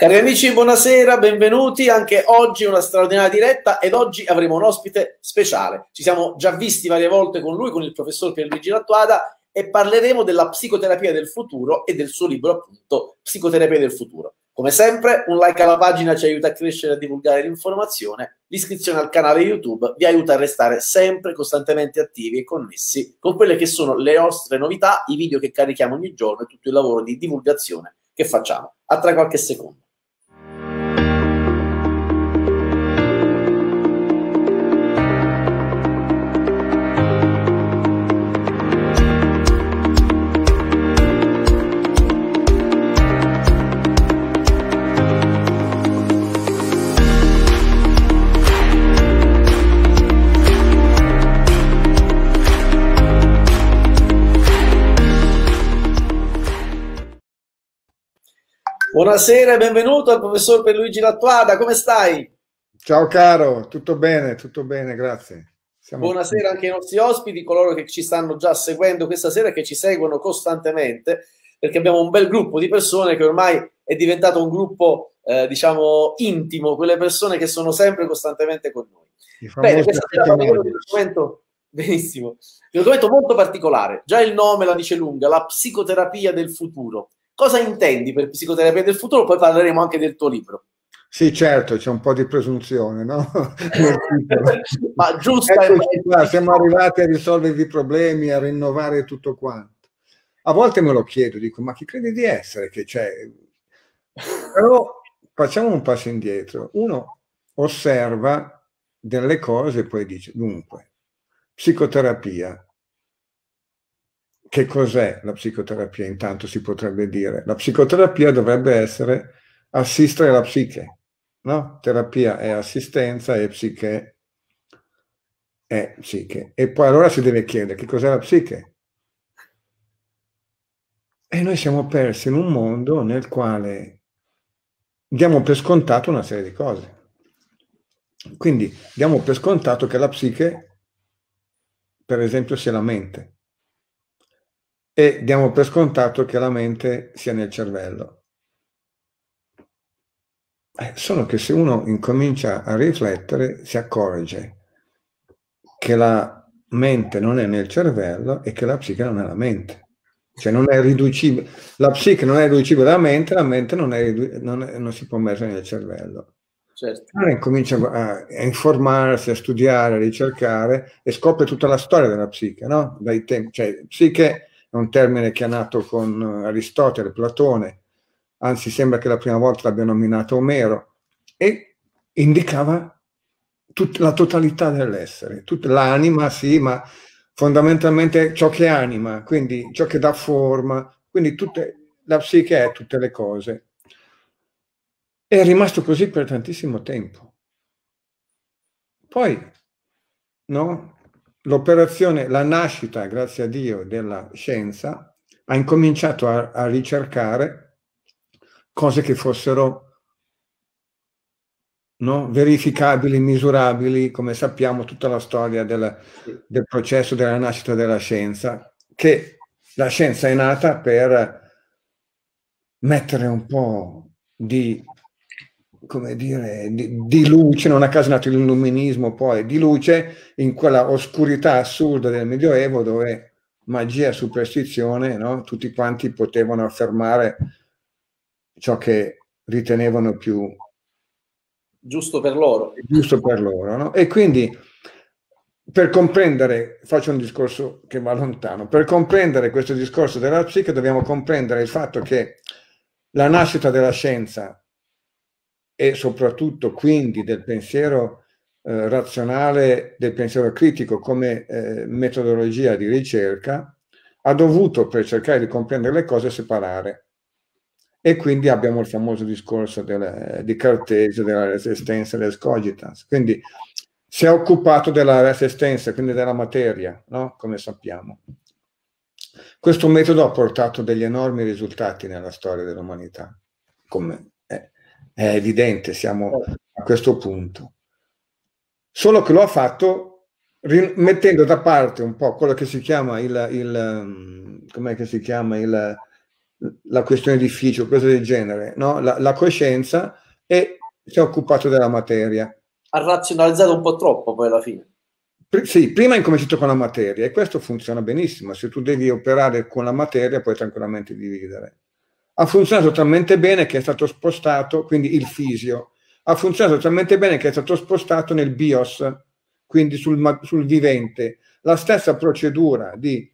Cari amici, buonasera, benvenuti. Anche oggi una straordinaria diretta ed oggi avremo un ospite speciale. Ci siamo già visti varie volte con lui, con il professor Pierluigi Lattuada e parleremo della psicoterapia del futuro e del suo libro appunto Psicoterapia del futuro. Come sempre, un like alla pagina ci aiuta a crescere e a divulgare l'informazione, l'iscrizione al canale YouTube vi aiuta a restare sempre costantemente attivi e connessi con quelle che sono le nostre novità, i video che carichiamo ogni giorno e tutto il lavoro di divulgazione che facciamo. A tra qualche secondo. Buonasera e benvenuto al professor Perluigi Lattuada, come stai? Ciao caro, tutto bene, tutto bene, grazie. Siamo Buonasera qui. anche ai nostri ospiti, coloro che ci stanno già seguendo questa sera e che ci seguono costantemente, perché abbiamo un bel gruppo di persone che ormai è diventato un gruppo, eh, diciamo, intimo, quelle persone che sono sempre costantemente con noi. Bene, questo è un argomento benissimo, un argomento molto particolare, già il nome la dice lunga, la psicoterapia del futuro cosa intendi per psicoterapia del futuro, poi parleremo anche del tuo libro. Sì, certo, c'è un po' di presunzione, no? Ma giusto. Eh, Eccoci qua, siamo arrivati a risolvere i problemi, a rinnovare tutto quanto. A volte me lo chiedo, dico, ma chi credi di essere che c'è? Però facciamo un passo indietro. Uno osserva delle cose e poi dice, dunque, psicoterapia, che cos'è la psicoterapia? Intanto si potrebbe dire. La psicoterapia dovrebbe essere assistere la psiche, no? Terapia è assistenza e psiche è psiche. E poi allora si deve chiedere che cos'è la psiche? E noi siamo persi in un mondo nel quale diamo per scontato una serie di cose. Quindi diamo per scontato che la psiche, per esempio, sia la mente e diamo per scontato che la mente sia nel cervello. Eh, solo che se uno incomincia a riflettere si accorge che la mente non è nel cervello e che la psiche non è la mente. Cioè non è riducibile, la psiche non è riducibile alla mente, la mente non, è, non, è, non si può mettere nel cervello. Certo. Allora incomincia a, a, informarsi, a studiare, a ricercare e scopre tutta la storia della psiche, no? Dai tempi, cioè psiche è un termine che è nato con eh, Aristotele, Platone, anzi sembra che la prima volta l'abbia nominato Omero, e indicava tut- la totalità dell'essere, tut- l'anima sì, ma fondamentalmente ciò che anima, quindi ciò che dà forma, quindi tutte, la psiche è tutte le cose. È rimasto così per tantissimo tempo. Poi, no? l'operazione, la nascita, grazie a Dio, della scienza ha incominciato a, a ricercare cose che fossero no? verificabili, misurabili, come sappiamo tutta la storia del, del processo della nascita della scienza, che la scienza è nata per mettere un po' di come dire, di, di, luce, non a caso nato l'illuminismo poi, di luce in quella oscurità assurda del Medioevo dove magia, superstizione, no? tutti quanti potevano affermare ciò che ritenevano più giusto per loro. Giusto per loro no? E quindi per comprendere, faccio un discorso che va lontano, per comprendere questo discorso della psiche dobbiamo comprendere il fatto che la nascita della scienza e soprattutto quindi del pensiero eh, razionale, del pensiero critico come eh, metodologia di ricerca, ha dovuto per cercare di comprendere le cose separare. E quindi abbiamo il famoso discorso del, di Cartesio della resistenza e l'escogitans. Quindi si è occupato della resistenza, quindi della materia, no? come sappiamo. Questo metodo ha portato degli enormi risultati nella storia dell'umanità, come è evidente, siamo certo. a questo punto. Solo che lo ha fatto mettendo da parte un po' quello che si chiama il, il mm, com'è che si chiama il, la questione difficile, cose del genere, no? la, la coscienza e si è occupato della materia. Ha razionalizzato un po' troppo poi alla fine. Pr- sì, prima è incominciato con la materia e questo funziona benissimo. Se tu devi operare con la materia puoi tranquillamente dividere ha funzionato talmente bene che è stato spostato, quindi il fisio, ha funzionato talmente bene che è stato spostato nel BIOS, quindi sul, sul vivente. La stessa procedura di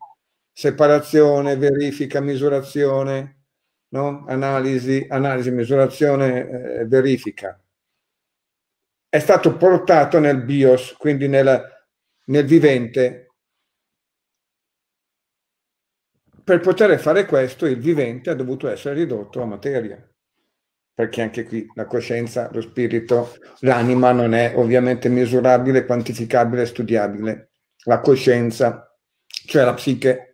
separazione, verifica, misurazione, no? analisi, analisi, misurazione, eh, verifica. È stato portato nel BIOS, quindi nel, nel vivente, per poter fare questo il vivente ha dovuto essere ridotto a materia, perché anche qui la coscienza, lo spirito, l'anima non è ovviamente misurabile, quantificabile, studiabile. La coscienza, cioè la psiche.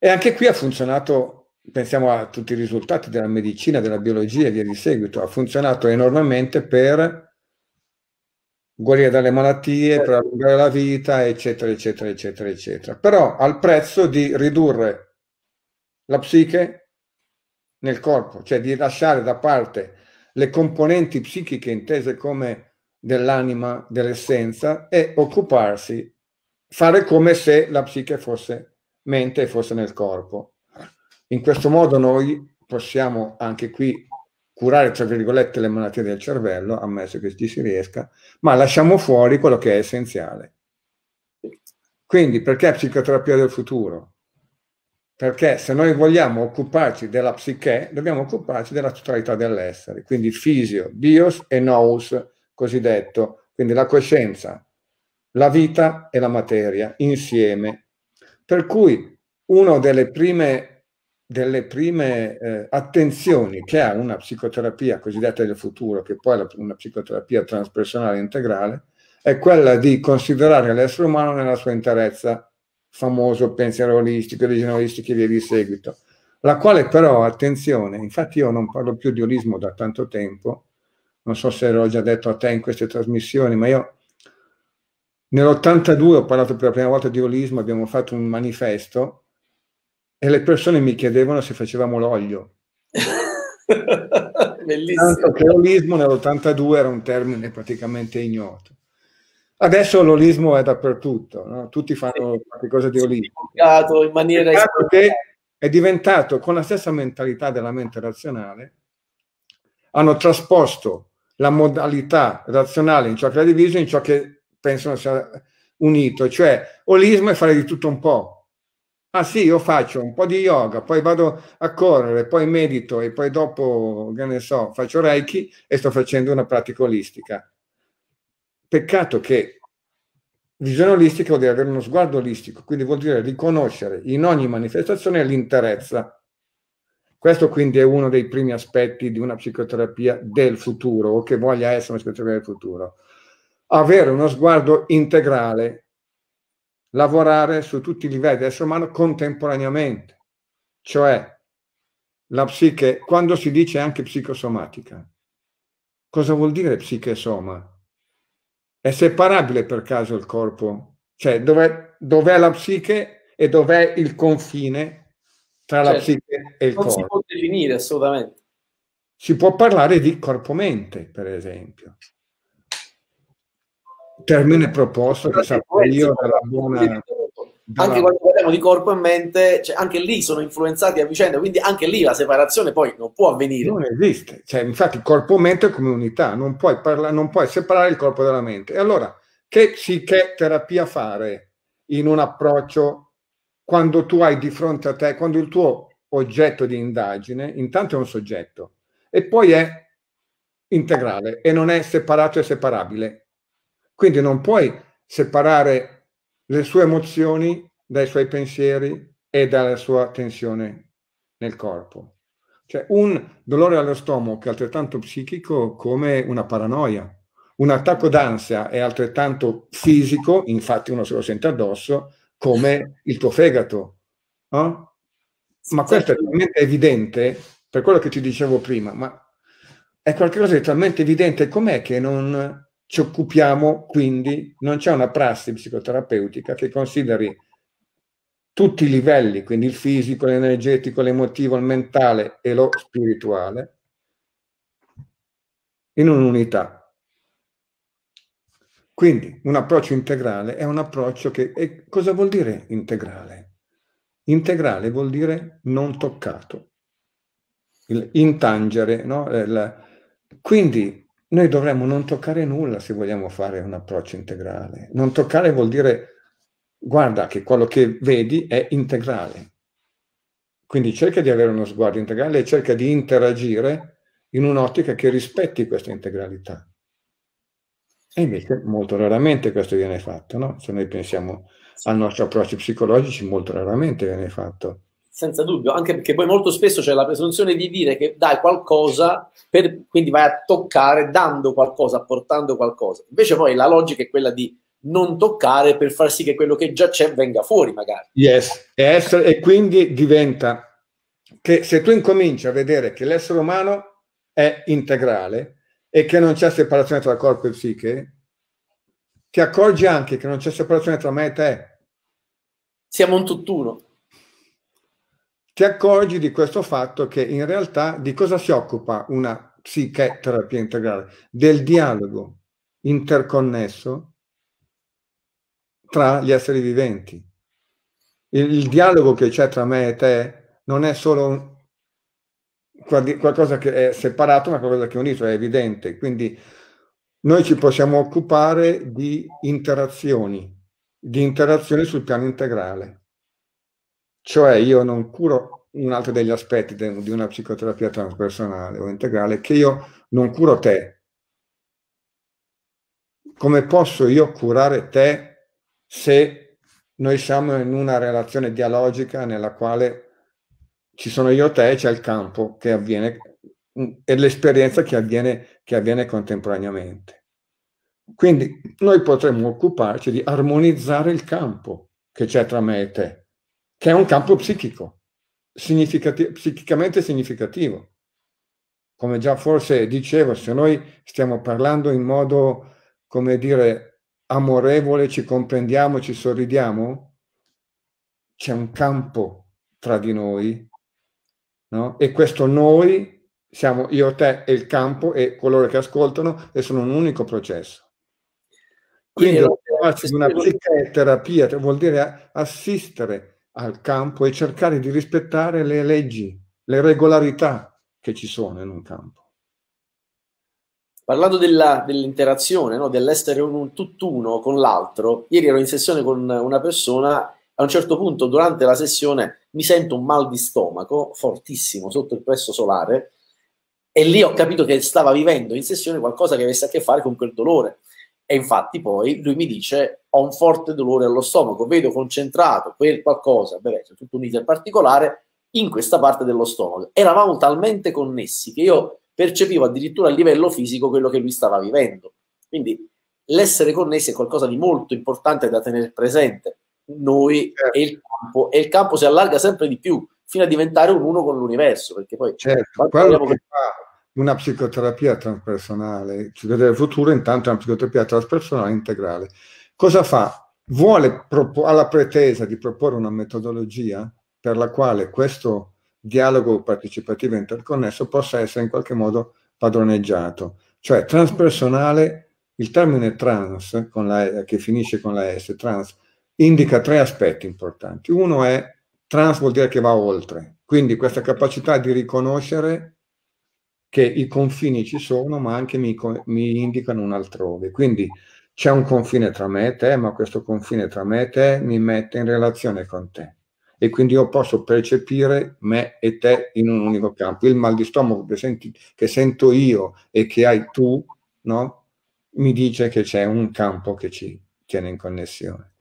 E anche qui ha funzionato, pensiamo a tutti i risultati della medicina, della biologia e via di seguito, ha funzionato enormemente per guarire dalle malattie, eh. prolungare la vita, eccetera, eccetera, eccetera, eccetera. Però al prezzo di ridurre la psiche nel corpo, cioè di lasciare da parte le componenti psichiche intese come dell'anima, dell'essenza e occuparsi, fare come se la psiche fosse mente e fosse nel corpo. In questo modo noi possiamo anche qui curare, tra virgolette, le malattie del cervello, ammesso che ci si riesca, ma lasciamo fuori quello che è essenziale. Quindi perché psicoterapia del futuro? Perché se noi vogliamo occuparci della psiche, dobbiamo occuparci della totalità dell'essere, quindi fisio, bios e nous, cosiddetto, quindi la coscienza, la vita e la materia insieme. Per cui una delle prime delle prime eh, attenzioni che ha una psicoterapia cosiddetta del futuro, che poi è una psicoterapia transpersonale integrale, è quella di considerare l'essere umano nella sua interezza, famoso pensiero olistico, originalistico e via di seguito, la quale però, attenzione, infatti io non parlo più di olismo da tanto tempo, non so se l'ho già detto a te in queste trasmissioni, ma io nell'82 ho parlato per la prima volta di olismo, abbiamo fatto un manifesto e le persone mi chiedevano se facevamo l'olio. Bellissimo. Tanto che l'olismo nell'82 era un termine praticamente ignoto. Adesso l'olismo è dappertutto, no? tutti fanno qualcosa di olismo. In maniera che è diventato con la stessa mentalità della mente razionale, hanno trasposto la modalità razionale in ciò che è diviso in ciò che pensano sia unito, cioè olismo è fare di tutto un po', ah sì, io faccio un po' di yoga, poi vado a correre, poi medito e poi dopo, che ne so, faccio Reiki e sto facendo una pratica olistica. Peccato che visione olistica vuol dire avere uno sguardo olistico, quindi vuol dire riconoscere in ogni manifestazione l'interezza. Questo quindi è uno dei primi aspetti di una psicoterapia del futuro o che voglia essere una psicoterapia del futuro. Avere uno sguardo integrale lavorare su tutti i livelli dell'essere umano contemporaneamente, cioè la psiche, quando si dice anche psicosomatica, cosa vuol dire psiche soma? È separabile per caso il corpo? Cioè dov'è, dov'è la psiche e dov'è il confine tra certo, la cioè, psiche e il corpo? Non si può definire assolutamente. Si può parlare di corpo-mente, per esempio termine proposto che saprò io dalla buona dalla... anche quando parliamo di corpo e mente cioè anche lì sono influenzati a vicenda quindi anche lì la separazione poi non può avvenire non esiste, cioè, infatti corpo e mente come unità non puoi, parla- non puoi separare il corpo dalla mente e allora che psicheterapia fare in un approccio quando tu hai di fronte a te quando il tuo oggetto di indagine intanto è un soggetto e poi è integrale e non è separato e separabile quindi non puoi separare le sue emozioni dai suoi pensieri e dalla sua tensione nel corpo. Cioè un dolore allo stomaco è altrettanto psichico come una paranoia. Un attacco d'ansia è altrettanto fisico, infatti uno se lo sente addosso, come il tuo fegato. No? Ma questo è talmente evidente, per quello che ti dicevo prima, ma è qualcosa di talmente evidente com'è che non, ci occupiamo quindi, non c'è una prassi psicoterapeutica che consideri tutti i livelli, quindi il fisico, l'energetico, l'emotivo, il mentale e lo spirituale, in un'unità. Quindi un approccio integrale è un approccio che... E cosa vuol dire integrale? Integrale vuol dire non toccato, il intangere. No? Il, eh, quindi noi dovremmo non toccare nulla se vogliamo fare un approccio integrale. Non toccare vuol dire guarda che quello che vedi è integrale. Quindi cerca di avere uno sguardo integrale e cerca di interagire in un'ottica che rispetti questa integralità. E invece molto raramente questo viene fatto, no? Se noi pensiamo ai nostri approcci psicologici, molto raramente viene fatto senza dubbio, anche perché poi molto spesso c'è la presunzione di dire che dai qualcosa, per, quindi vai a toccare dando qualcosa, apportando qualcosa. Invece poi la logica è quella di non toccare per far sì che quello che già c'è venga fuori magari. Yes, e, essere, e quindi diventa che se tu incominci a vedere che l'essere umano è integrale e che non c'è separazione tra corpo e psiche, ti accorgi anche che non c'è separazione tra me e te. Siamo un tutt'uno ti accorgi di questo fatto che in realtà di cosa si occupa una psiche terapia integrale? Del dialogo interconnesso tra gli esseri viventi. Il, il dialogo che c'è tra me e te non è solo un, qualcosa che è separato, ma qualcosa che è unito, è evidente. Quindi noi ci possiamo occupare di interazioni, di interazioni sul piano integrale. Cioè io non curo un altro degli aspetti de, di una psicoterapia transpersonale o integrale che io non curo te. Come posso io curare te se noi siamo in una relazione dialogica nella quale ci sono io e te e c'è il campo che avviene mm, e l'esperienza che avviene, che avviene contemporaneamente. Quindi noi potremmo occuparci di armonizzare il campo che c'è tra me e te che è un campo psichico, significati- psichicamente significativo. Come già forse dicevo, se noi stiamo parlando in modo, come dire, amorevole, ci comprendiamo, ci sorridiamo, c'è un campo tra di noi, no? E questo noi siamo io, te e il campo e coloro che ascoltano e sono un unico processo. Quindi la parte di una psicoterapia vuol dire assistere al campo e cercare di rispettare le leggi, le regolarità che ci sono in un campo. Parlando della, dell'interazione, no? dell'essere un tutt'uno con l'altro, ieri ero in sessione con una persona, a un certo punto durante la sessione mi sento un mal di stomaco fortissimo sotto il plesso solare e lì ho capito che stava vivendo in sessione qualcosa che avesse a che fare con quel dolore e infatti poi lui mi dice ho un forte dolore allo stomaco, vedo concentrato quel qualcosa, beh, c'è tutto un iter particolare, in questa parte dello stomaco. Eravamo talmente connessi che io percepivo addirittura a livello fisico quello che lui stava vivendo. Quindi l'essere connessi è qualcosa di molto importante da tenere presente. Noi certo. e il campo, e il campo si allarga sempre di più fino a diventare un uno con l'universo, perché poi certo, quello che fa una psicoterapia transpersonale. Psicoterapia del futuro intanto è una psicoterapia transpersonale integrale. Cosa fa? Vuole, propo- alla pretesa di proporre una metodologia per la quale questo dialogo partecipativo interconnesso possa essere in qualche modo padroneggiato. Cioè transpersonale, il termine trans, la, che finisce con la S, trans, indica tre aspetti importanti. Uno è trans vuol dire che va oltre, quindi questa capacità di riconoscere che i confini ci sono, ma anche mi, mi indicano un altrove. Quindi c'è un confine tra me e te, ma questo confine tra me e te mi mette in relazione con te. E quindi io posso percepire me e te in un unico campo. Il mal di stomaco che, senti, che sento io e che hai tu, no? mi dice che c'è un campo che ci tiene in connessione.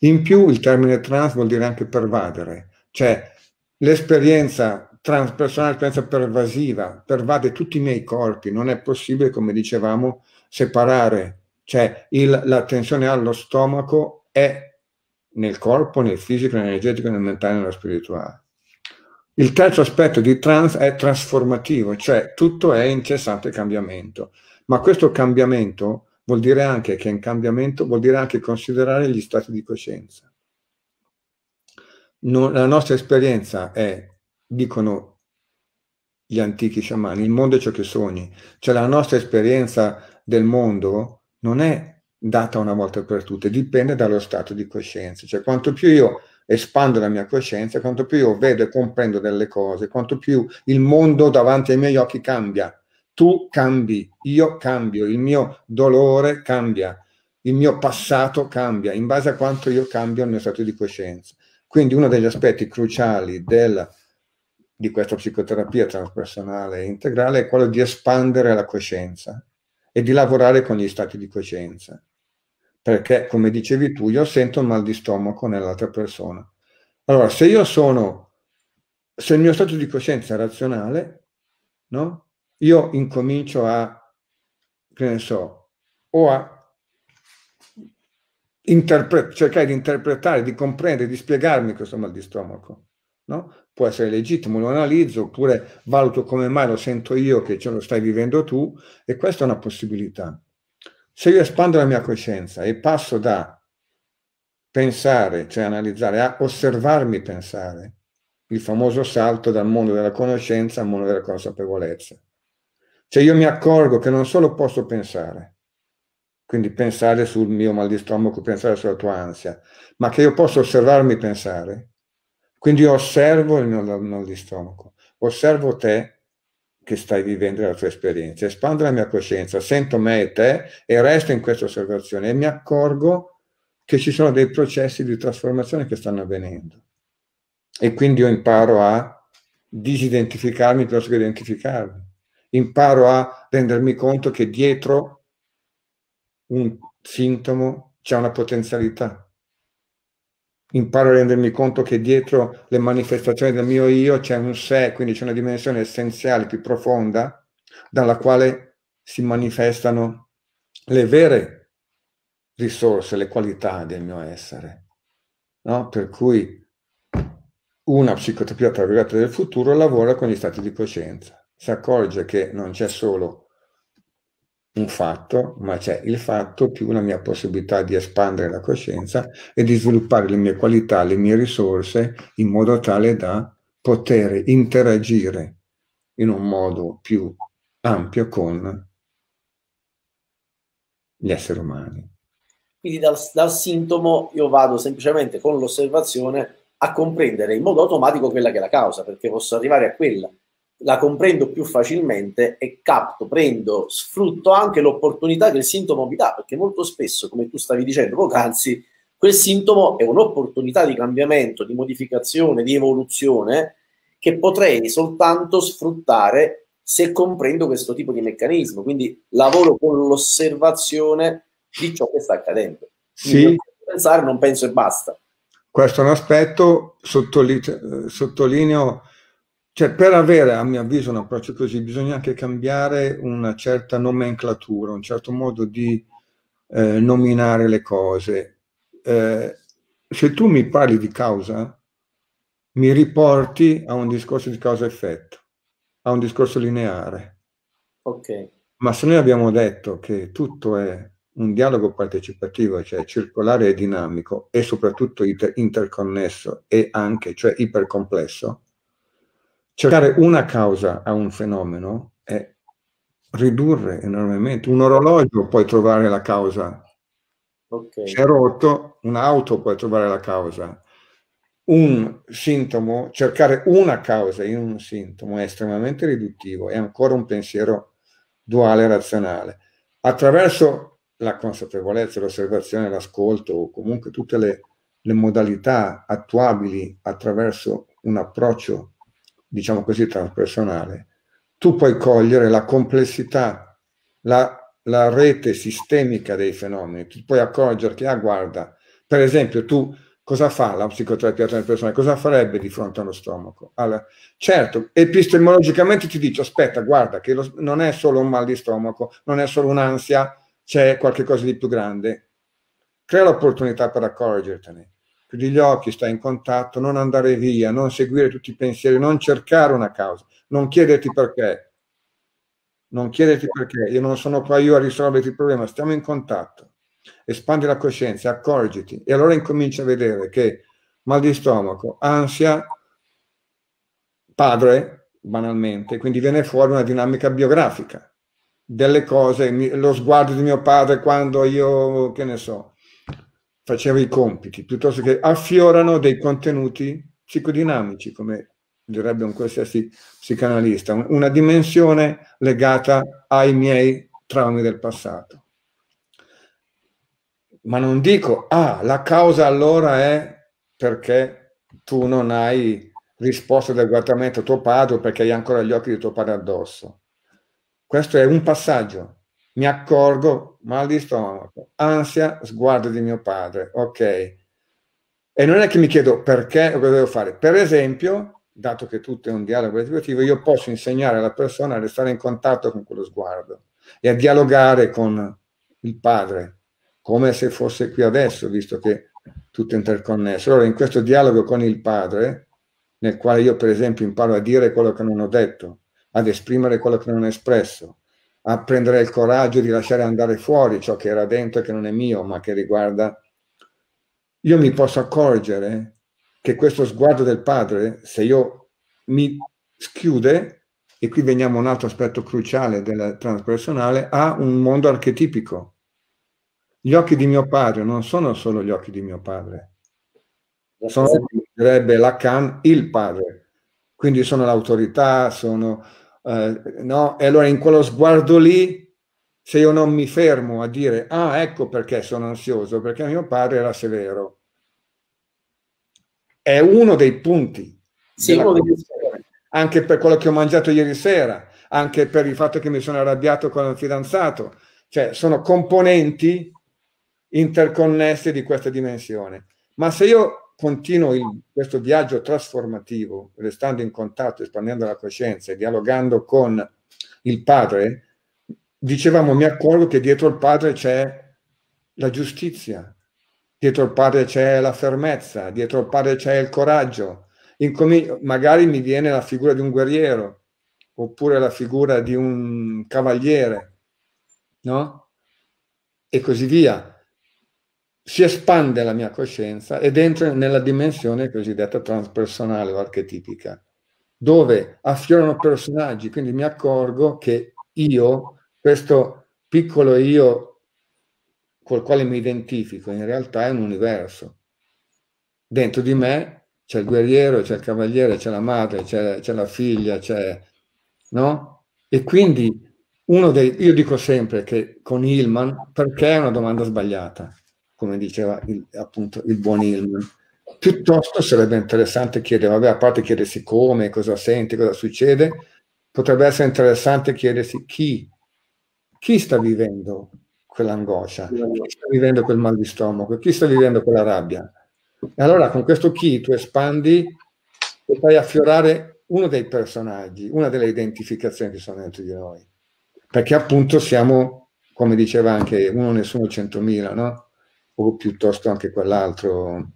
In più il termine trans vuol dire anche pervadere, cioè l'esperienza traspersonale, esperienza pervasiva, pervade tutti i miei corpi, non è possibile, come dicevamo, separare, cioè il, la tensione allo stomaco è nel corpo, nel fisico, nell'energetico, nel mentale, nello spirituale. Il terzo aspetto di trans è trasformativo, cioè tutto è incessante cambiamento, ma questo cambiamento vuol dire anche che in cambiamento vuol dire anche considerare gli stati di coscienza. Non, la nostra esperienza è dicono gli antichi sciamani, il mondo è ciò che sogni, cioè la nostra esperienza del mondo non è data una volta per tutte, dipende dallo stato di coscienza, cioè quanto più io espando la mia coscienza, quanto più io vedo e comprendo delle cose, quanto più il mondo davanti ai miei occhi cambia, tu cambi, io cambio, il mio dolore cambia, il mio passato cambia, in base a quanto io cambio il mio stato di coscienza. Quindi uno degli aspetti cruciali della di questa psicoterapia transpersonale integrale è quello di espandere la coscienza e di lavorare con gli stati di coscienza. Perché, come dicevi tu, io sento un mal di stomaco nell'altra persona. Allora, se io sono, se il mio stato di coscienza è razionale, no? io incomincio a, che ne so, o a interpre- cercare di interpretare, di comprendere, di spiegarmi questo mal di stomaco. No? può essere legittimo, lo analizzo oppure valuto come mai lo sento io che ce lo stai vivendo tu e questa è una possibilità. Se io espando la mia coscienza e passo da pensare, cioè analizzare, a osservarmi pensare, il famoso salto dal mondo della conoscenza al mondo della consapevolezza. Cioè io mi accorgo che non solo posso pensare, quindi pensare sul mio mal di stomaco, pensare sulla tua ansia, ma che io posso osservarmi pensare quindi io osservo il mio lavoro di stomaco, osservo te che stai vivendo la tua esperienza, espando la mia coscienza, sento me e te e resto in questa osservazione e mi accorgo che ci sono dei processi di trasformazione che stanno avvenendo. E quindi io imparo a disidentificarmi piuttosto che identificarmi. Imparo a rendermi conto che dietro un sintomo c'è una potenzialità imparo a rendermi conto che dietro le manifestazioni del mio io c'è un sé, quindi c'è una dimensione essenziale più profonda dalla quale si manifestano le vere risorse, le qualità del mio essere. No? Per cui una psicoterapia tra virgolette del futuro lavora con gli stati di coscienza. Si accorge che non c'è solo un fatto, ma c'è il fatto più la mia possibilità di espandere la coscienza e di sviluppare le mie qualità, le mie risorse in modo tale da poter interagire in un modo più ampio con gli esseri umani. Quindi dal, dal sintomo io vado semplicemente con l'osservazione a comprendere in modo automatico quella che è la causa, perché posso arrivare a quella la comprendo più facilmente e capto, prendo, sfrutto anche l'opportunità che il sintomo mi dà, perché molto spesso, come tu stavi dicendo poc'anzi, quel sintomo è un'opportunità di cambiamento, di modificazione, di evoluzione che potrei soltanto sfruttare se comprendo questo tipo di meccanismo. Quindi lavoro con l'osservazione di ciò che sta accadendo. sì. Non pensare, non penso e basta. Questo è un aspetto, eh, sottolineo cioè, per avere, a mio avviso, un approccio così, bisogna anche cambiare una certa nomenclatura, un certo modo di eh, nominare le cose. Eh, se tu mi parli di causa, mi riporti a un discorso di causa-effetto, a un discorso lineare. Ok. Ma se noi abbiamo detto che tutto è un dialogo partecipativo, cioè circolare e dinamico, e soprattutto inter- interconnesso e anche, cioè ipercomplesso, cercare una causa a un fenomeno è ridurre enormemente. Un orologio puoi trovare la causa. Okay. Se è rotto, un'auto puoi trovare la causa. Un sintomo, cercare una causa in un sintomo è estremamente riduttivo, è ancora un pensiero duale razionale. Attraverso la consapevolezza, l'osservazione, l'ascolto o comunque tutte le, le modalità attuabili attraverso un approccio diciamo così, transpersonale, tu puoi cogliere la complessità, la, la rete sistemica dei fenomeni, tu puoi accorgerti, ah guarda, per esempio tu cosa fa la psicoterapia transpersonale? Cosa farebbe di fronte allo stomaco? Allora, certo, epistemologicamente ti dice, aspetta, guarda, che lo, non è solo un mal di stomaco, non è solo un'ansia, c'è qualcosa di più grande. Crea l'opportunità per accorgertene chiudi gli occhi, stai in contatto, non andare via, non seguire tutti i pensieri, non cercare una causa, non chiederti perché. Non chiederti perché, io non sono qua io a risolverti il problema, stiamo in contatto. Espandi la coscienza, accorgiti e allora incominci a vedere che mal di stomaco, ansia, padre, banalmente, quindi viene fuori una dinamica biografica delle cose, lo sguardo di mio padre quando io, che ne so, faceva i compiti, piuttosto che affiorano dei contenuti psicodinamici, come direbbe un qualsiasi psicanalista, una dimensione legata ai miei traumi del passato. Ma non dico, ah, la causa allora è perché tu non hai risposto adeguatamente a tuo padre perché hai ancora gli occhi di tuo padre addosso. Questo è un passaggio. Mi accorgo mal di stomaco, ansia, sguardo di mio padre, ok. E non è che mi chiedo perché o cosa devo fare. Per esempio, dato che tutto è un dialogo educativo, io posso insegnare alla persona a restare in contatto con quello sguardo e a dialogare con il padre, come se fosse qui adesso, visto che tutto è interconnesso. Allora, in questo dialogo con il padre, nel quale io, per esempio, imparo a dire quello che non ho detto, ad esprimere quello che non ho espresso, a prendere il coraggio di lasciare andare fuori ciò che era dentro e che non è mio, ma che riguarda... Io mi posso accorgere che questo sguardo del padre, se io mi schiude, e qui veniamo a un altro aspetto cruciale della transpersonale, ha un mondo archetipico. Gli occhi di mio padre non sono solo gli occhi di mio padre, sono, direbbe Lacan, il padre. Quindi sono l'autorità, sono eh, no? E allora in quello sguardo lì, se io non mi fermo a dire, ah, ecco perché sono ansioso, perché mio padre era severo, è uno dei punti. Sì, uno anche per quello che ho mangiato ieri sera, anche per il fatto che mi sono arrabbiato con il fidanzato, cioè sono componenti interconnesse di questa dimensione. Ma se io continuo il, questo viaggio trasformativo, restando in contatto, espandendo la coscienza e dialogando con il padre, dicevamo mi accorgo che dietro il padre c'è la giustizia, dietro il padre c'è la fermezza, dietro il padre c'è il coraggio. Incomin- magari mi viene la figura di un guerriero oppure la figura di un cavaliere, no? E così via si espande la mia coscienza ed entra nella dimensione cosiddetta transpersonale o archetipica, dove affiorano personaggi, quindi mi accorgo che io, questo piccolo io col quale mi identifico, in realtà è un universo. Dentro di me c'è il guerriero, c'è il cavaliere, c'è la madre, c'è, c'è la figlia, c'è... no? E quindi uno dei... Io dico sempre che con Hillman, perché è una domanda sbagliata? come diceva il, appunto il buon Ilman. Piuttosto sarebbe interessante chiedere, vabbè, a parte chiedersi come, cosa sente, cosa succede, potrebbe essere interessante chiedersi chi, chi sta vivendo quell'angoscia, chi sta vivendo quel mal di stomaco, chi sta vivendo quella rabbia. E allora con questo chi tu espandi e fai affiorare uno dei personaggi, una delle identificazioni che sono dentro di noi. Perché appunto siamo, come diceva anche uno, nessuno, centomila, no? o piuttosto anche quell'altro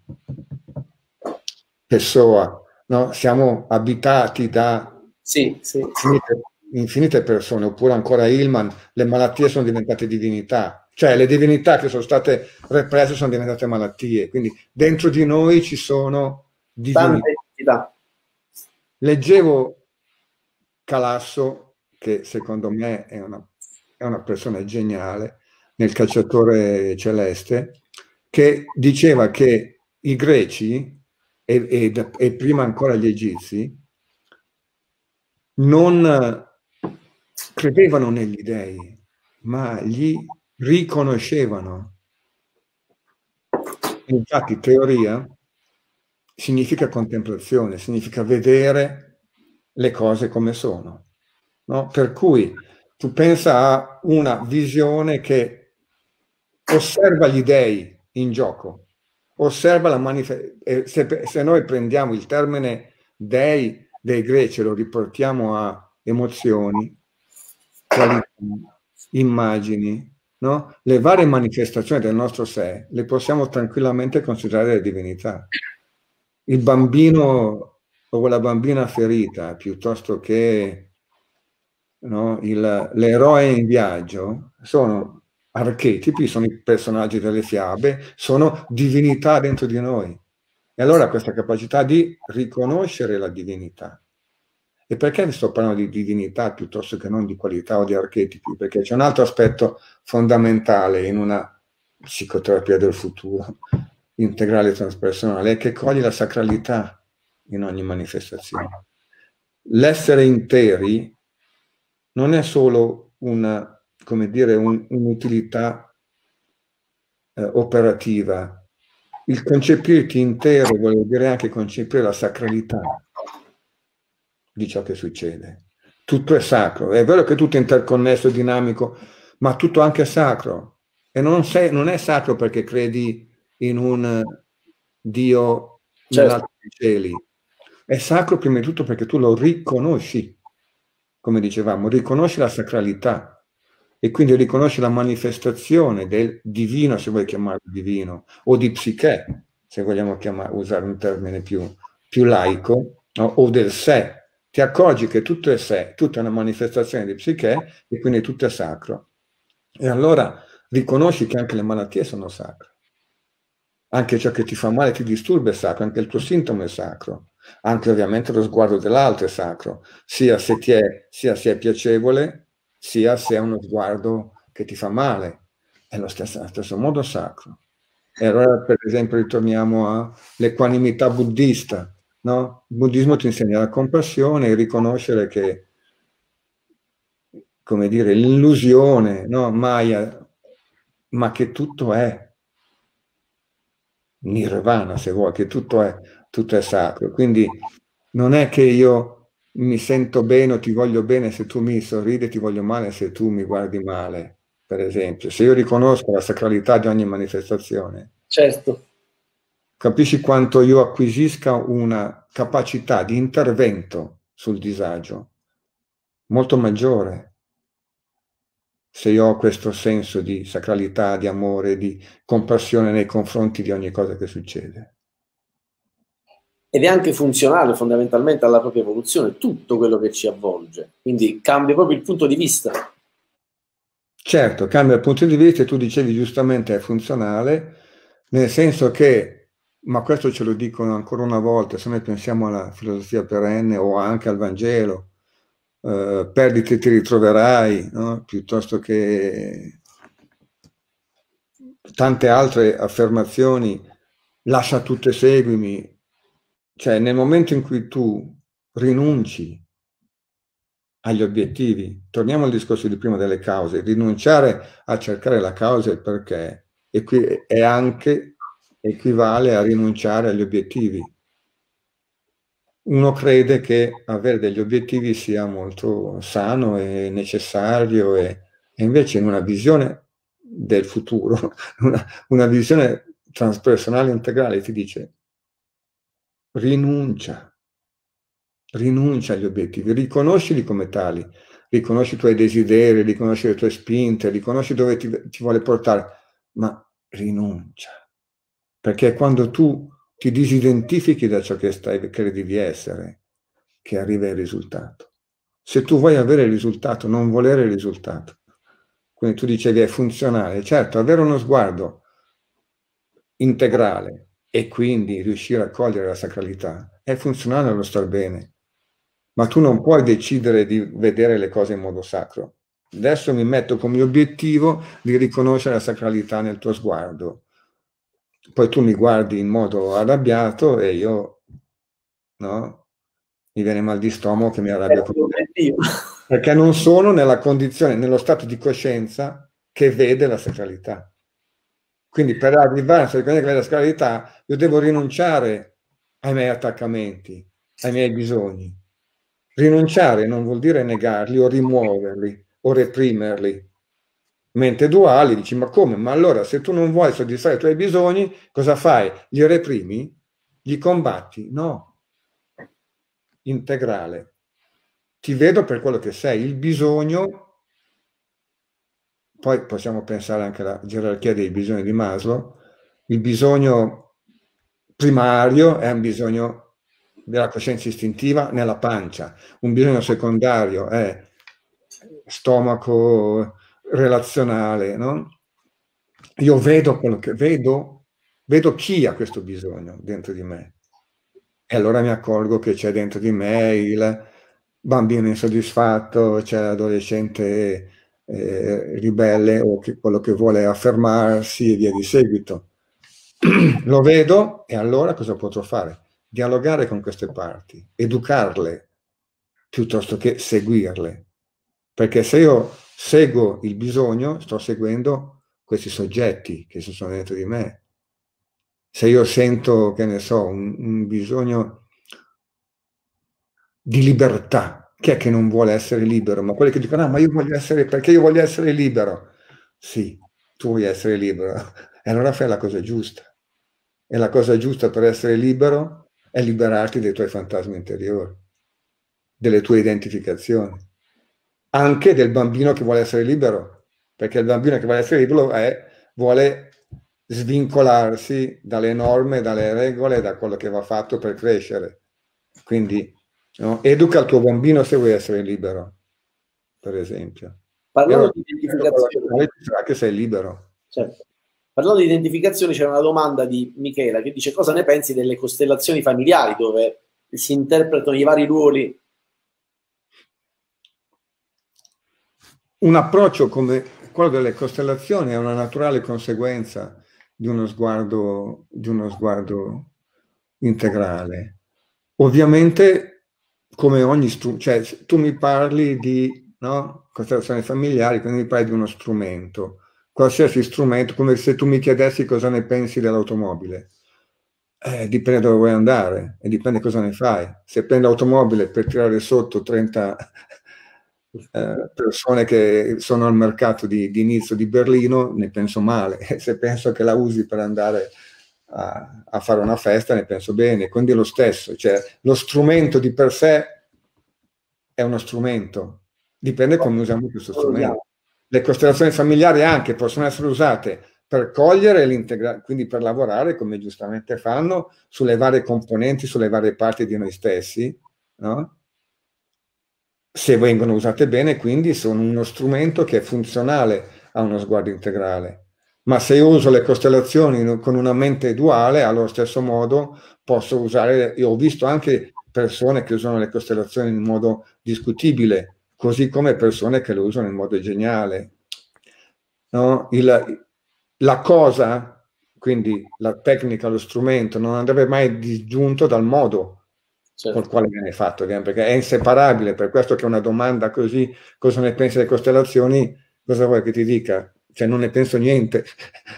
Pessoa. No? Siamo abitati da sì, sì, infinite, infinite, persone, oppure ancora Hillman, le malattie sono diventate divinità, cioè le divinità che sono state represse sono diventate malattie, quindi dentro di noi ci sono divinità. Leggevo Calasso, che secondo me è una, è una persona geniale, nel Cacciatore Celeste, che diceva che i greci e, e, e prima ancora gli egizi non eh, credevano negli dei, ma li riconoscevano. Infatti teoria significa contemplazione, significa vedere le cose come sono. No? Per cui tu pensa a una visione che osserva gli dei in gioco. Osserva la manifestazione, eh, se, se, noi prendiamo il termine dei dei greci, lo riportiamo a emozioni, qualità, immagini, no? le varie manifestazioni del nostro sé le possiamo tranquillamente considerare le divinità. Il bambino o la bambina ferita, piuttosto che no, il, l'eroe in viaggio, sono archetipi, sono i personaggi delle fiabe, sono divinità dentro di noi. E allora questa capacità di riconoscere la divinità. E perché vi sto parlando di divinità piuttosto che non di qualità o di archetipi? Perché c'è un altro aspetto fondamentale in una psicoterapia del futuro, integrale e transpersonale, è che coglie la sacralità in ogni manifestazione. L'essere interi non è solo una come dire, un, un'utilità eh, operativa. Il concepirti intero vuol dire anche concepire la sacralità di ciò che succede. Tutto è sacro, è vero che tutto è interconnesso, dinamico, ma tutto anche è sacro. E non, sei, non è sacro perché credi in un Dio certo. dei cieli. È sacro prima di tutto perché tu lo riconosci, come dicevamo, riconosci la sacralità e quindi riconosce la manifestazione del divino, se vuoi chiamarlo divino, o di psiche, se vogliamo chiamare, usare un termine più, più laico, no? o del sé. Ti accorgi che tutto è sé, tutta è una manifestazione di psiche e quindi tutto è sacro. E allora riconosci che anche le malattie sono sacre. Anche ciò che ti fa male, ti disturba è sacro, anche il tuo sintomo è sacro, anche ovviamente lo sguardo dell'altro è sacro, sia se ti è, sia se è piacevole, sia se è uno sguardo che ti fa male. È lo stesso, stesso modo sacro. E allora, per esempio, ritorniamo all'equanimità buddista. No? Il buddismo ti insegna la compassione e riconoscere che, come dire, l'illusione, no? Maya, ma che tutto è nirvana, se vuoi, che tutto è, tutto è sacro. Quindi non è che io mi sento bene o ti voglio bene se tu mi sorridi, ti voglio male se tu mi guardi male, per esempio. Se io riconosco la sacralità di ogni manifestazione, certo. capisci quanto io acquisisca una capacità di intervento sul disagio molto maggiore se io ho questo senso di sacralità, di amore, di compassione nei confronti di ogni cosa che succede ed è anche funzionale fondamentalmente alla propria evoluzione, tutto quello che ci avvolge. Quindi cambia proprio il punto di vista. Certo, cambia il punto di vista e tu dicevi giustamente è funzionale, nel senso che, ma questo ce lo dicono ancora una volta, se noi pensiamo alla filosofia perenne o anche al Vangelo, eh, perdite ti ritroverai, no? piuttosto che tante altre affermazioni, lascia tutto e seguimi, cioè nel momento in cui tu rinunci agli obiettivi, torniamo al discorso di prima delle cause, rinunciare a cercare la causa e il perché e qui è anche equivale a rinunciare agli obiettivi. Uno crede che avere degli obiettivi sia molto sano e necessario e, e invece in una visione del futuro, una, una visione transpersonale integrale ti dice rinuncia, rinuncia agli obiettivi, riconoscili come tali, riconosci i tuoi desideri, riconosci le tue spinte, riconosci dove ti, ti vuole portare, ma rinuncia. Perché è quando tu ti disidentifichi da ciò che stai, credi di essere, che arriva il risultato. Se tu vuoi avere il risultato, non volere il risultato. Quindi tu dicevi è funzionale. Certo, avere uno sguardo integrale, e quindi riuscire a cogliere la sacralità è funzionale allo star bene. Ma tu non puoi decidere di vedere le cose in modo sacro. Adesso mi metto come obiettivo di riconoscere la sacralità nel tuo sguardo. Poi tu mi guardi in modo arrabbiato e io, no? Mi viene mal di stomaco che mi arrabbia con te. Eh, Perché non sono nella condizione, nello stato di coscienza che vede la sacralità. Quindi per arrivare a frequentare quella scolarità io devo rinunciare ai miei attaccamenti, ai miei bisogni. Rinunciare non vuol dire negarli o rimuoverli o reprimerli. Mente duali dici, ma come? Ma allora se tu non vuoi soddisfare i tuoi bisogni, cosa fai? Li reprimi? Li combatti? No. Integrale. Ti vedo per quello che sei. Il bisogno poi possiamo pensare anche alla gerarchia dei bisogni di Maslow. Il bisogno primario è un bisogno della coscienza istintiva nella pancia, un bisogno secondario è stomaco relazionale, no? Io vedo quello che vedo, vedo chi ha questo bisogno dentro di me. E allora mi accorgo che c'è dentro di me il bambino insoddisfatto, c'è l'adolescente eh, ribelle o che, quello che vuole affermarsi e via di seguito. Lo vedo e allora cosa potrò fare? Dialogare con queste parti, educarle piuttosto che seguirle. Perché se io seguo il bisogno, sto seguendo questi soggetti che si sono dentro di me. Se io sento, che ne so, un, un bisogno di libertà, chi è che non vuole essere libero? Ma quelli che dicono, ah, ma io voglio essere, perché io voglio essere libero? Sì, tu vuoi essere libero. E allora fai la cosa giusta. E la cosa giusta per essere libero è liberarti dei tuoi fantasmi interiori, delle tue identificazioni, anche del bambino che vuole essere libero, perché il bambino che vuole essere libero è, vuole svincolarsi dalle norme, dalle regole, da quello che va fatto per crescere. Quindi No? Educa il tuo bambino se vuoi essere libero, per esempio. Parlando di identificazione, sarà che sei libero. Certo. Parlando di identificazione, c'era una domanda di Michela che dice: Cosa ne pensi delle costellazioni familiari dove si interpretano i vari ruoli? Un approccio come quello delle costellazioni è una naturale conseguenza di uno sguardo, di uno sguardo integrale. Ovviamente come ogni strumento, cioè tu mi parli di no? costellazioni familiari, quindi mi parli di uno strumento, qualsiasi strumento, come se tu mi chiedessi cosa ne pensi dell'automobile. Eh, dipende dove vuoi andare e dipende cosa ne fai. Se prendi l'automobile per tirare sotto 30 eh, persone che sono al mercato di, di inizio di Berlino, ne penso male. Se penso che la usi per andare a, a fare una festa, ne penso bene, quindi è lo stesso, cioè lo strumento di per sé è uno strumento, dipende come usiamo questo strumento. Le costellazioni familiari anche possono essere usate per cogliere l'integrazione, quindi per lavorare, come giustamente fanno, sulle varie componenti, sulle varie parti di noi stessi, no? se vengono usate bene, quindi sono uno strumento che è funzionale a uno sguardo integrale ma se io uso le costellazioni con una mente duale, allo stesso modo posso usare, io ho visto anche persone che usano le costellazioni in modo discutibile, così come persone che le usano in modo geniale. No? Il, la cosa, quindi la tecnica, lo strumento, non andrebbe mai disgiunto dal modo certo. col quale viene fatto, eh, perché è inseparabile, per questo che una domanda così, cosa ne pensi delle costellazioni, cosa vuoi che ti dica? cioè non ne penso niente.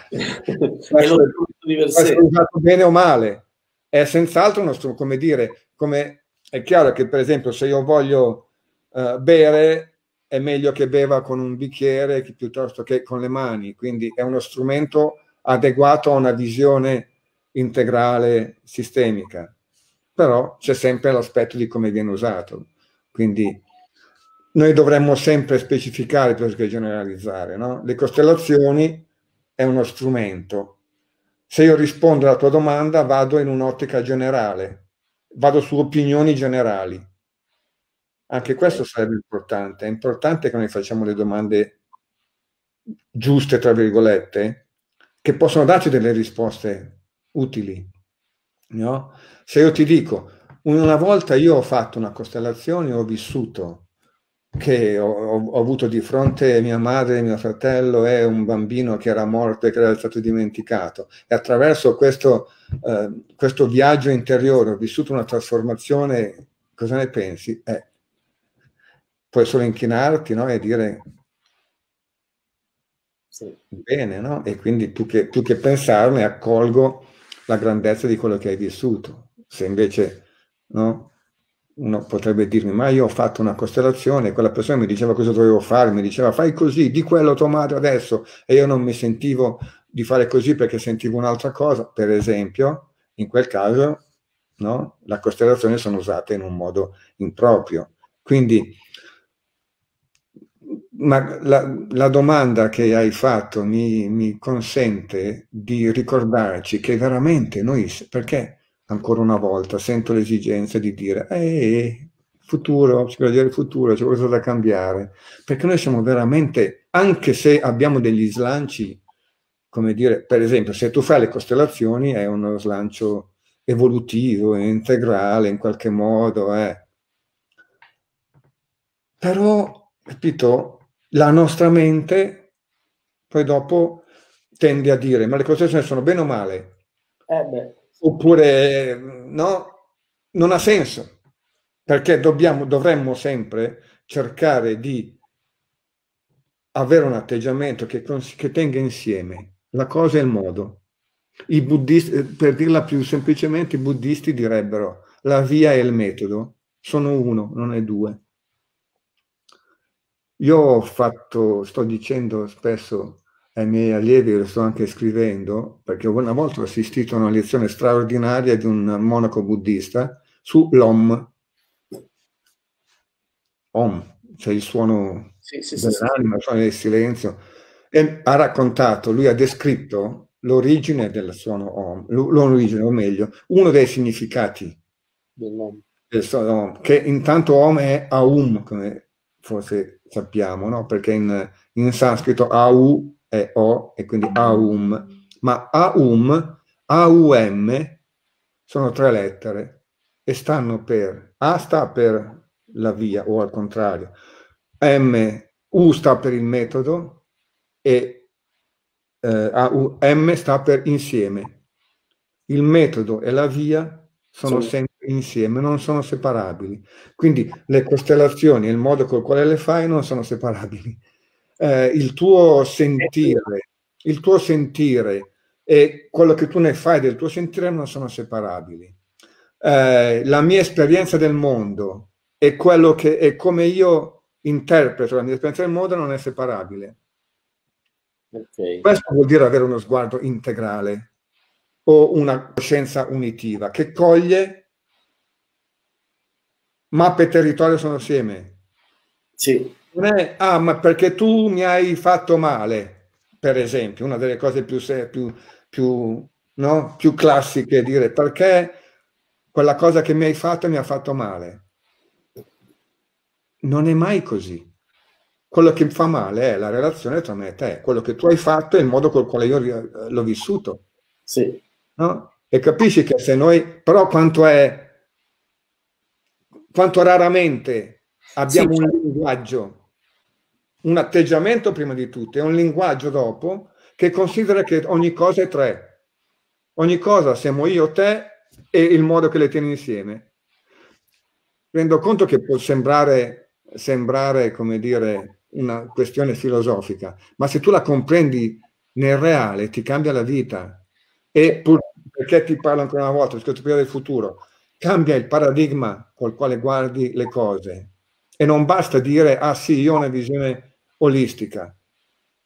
Questo usato bene o male. È senz'altro uno strumento, come dire, come è chiaro che per esempio se io voglio uh, bere è meglio che beva con un bicchiere che, piuttosto che con le mani, quindi è uno strumento adeguato a una visione integrale sistemica. Però c'è sempre l'aspetto di come viene usato. Quindi noi dovremmo sempre specificare più che generalizzare, no? Le costellazioni è uno strumento. Se io rispondo alla tua domanda vado in un'ottica generale, vado su opinioni generali. Anche questo sarebbe importante. È importante che noi facciamo le domande giuste, tra virgolette, che possono darci delle risposte utili. No? Se io ti dico, una volta io ho fatto una costellazione ho vissuto che ho, ho, avuto di fronte mia madre e mio fratello e un bambino che era morto e che era stato dimenticato. E attraverso questo, eh, questo viaggio interiore ho vissuto una trasformazione, cosa ne pensi? Eh, puoi solo inchinarti no? e dire sì. bene, no? E quindi più che, più che pensarne accolgo la grandezza di quello che hai vissuto. Se invece no? uno potrebbe dirmi, ma io ho fatto una costellazione, quella persona mi diceva cosa dovevo fare, mi diceva fai così, di quello tua madre adesso, e io non mi sentivo di fare così perché sentivo un'altra cosa, per esempio, in quel caso no, la costellazione sono usate in un modo improprio. Quindi ma la, la domanda che hai fatto mi, mi consente di ricordarci che veramente noi, perché ancora una volta sento l'esigenza di dire, eh, futuro, psicologia del futuro, c'è qualcosa da cambiare, perché noi siamo veramente, anche se abbiamo degli slanci, come dire, per esempio, se tu fai le costellazioni è uno slancio evolutivo, integrale in qualche modo, eh. però, capito, la nostra mente poi dopo tende a dire, ma le costellazioni sono bene o male? Eh beh oppure no, non ha senso, perché dobbiamo, dovremmo sempre cercare di avere un atteggiamento che, che tenga insieme la cosa e il modo. I buddisti, eh, per dirla più semplicemente, i buddisti direbbero la via e il metodo sono uno, non è due. Io ho fatto, sto dicendo spesso ai miei allievi, lo sto anche scrivendo, perché una volta ho assistito a una lezione straordinaria di un monaco buddista sull'om. Om, cioè il suono sì, sì, dell'anima, il suono del silenzio. E ha raccontato, lui ha descritto l'origine del suono om, l'origine, o meglio, uno dei significati dell'om. Del suono om, che intanto om è aum, come forse sappiamo, no? perché in, in sanscrito au è O e quindi AUM, ma AUM, AUM sono tre lettere e stanno per, A sta per la via o al contrario, M, U sta per il metodo e eh, AUM sta per insieme. Il metodo e la via sono sì. sempre insieme, non sono separabili. Quindi le costellazioni e il modo col quale le fai non sono separabili eh, il tuo sentire, il tuo sentire e quello che tu ne fai del tuo sentire non sono separabili. Eh, la mia esperienza del mondo e quello che è come io interpreto la mia esperienza del mondo non è separabile. Okay. Questo vuol dire avere uno sguardo integrale o una coscienza unitiva che coglie mappe e territorio sono assieme. Sì non è, ah, ma perché tu mi hai fatto male, per esempio, una delle cose più, più, più, no? più classiche è dire perché quella cosa che mi hai fatto mi ha fatto male. Non è mai così. Quello che fa male è la relazione tra me e te, quello che tu hai fatto e il modo col quale io eh, l'ho vissuto. Sì. No? E capisci che se noi, però quanto è, quanto raramente abbiamo sì. un cioè linguaggio un atteggiamento prima di tutto e un linguaggio dopo che considera che ogni cosa è tre. Ogni cosa siamo io, te e il modo che le tieni insieme. Rendo conto che può sembrare, sembrare come dire, una questione filosofica, ma se tu la comprendi nel reale ti cambia la vita. E pur, perché ti parlo ancora una volta, perché ti parlo del futuro, cambia il paradigma col quale guardi le cose. E non basta dire, ah sì, io ho una visione olistica,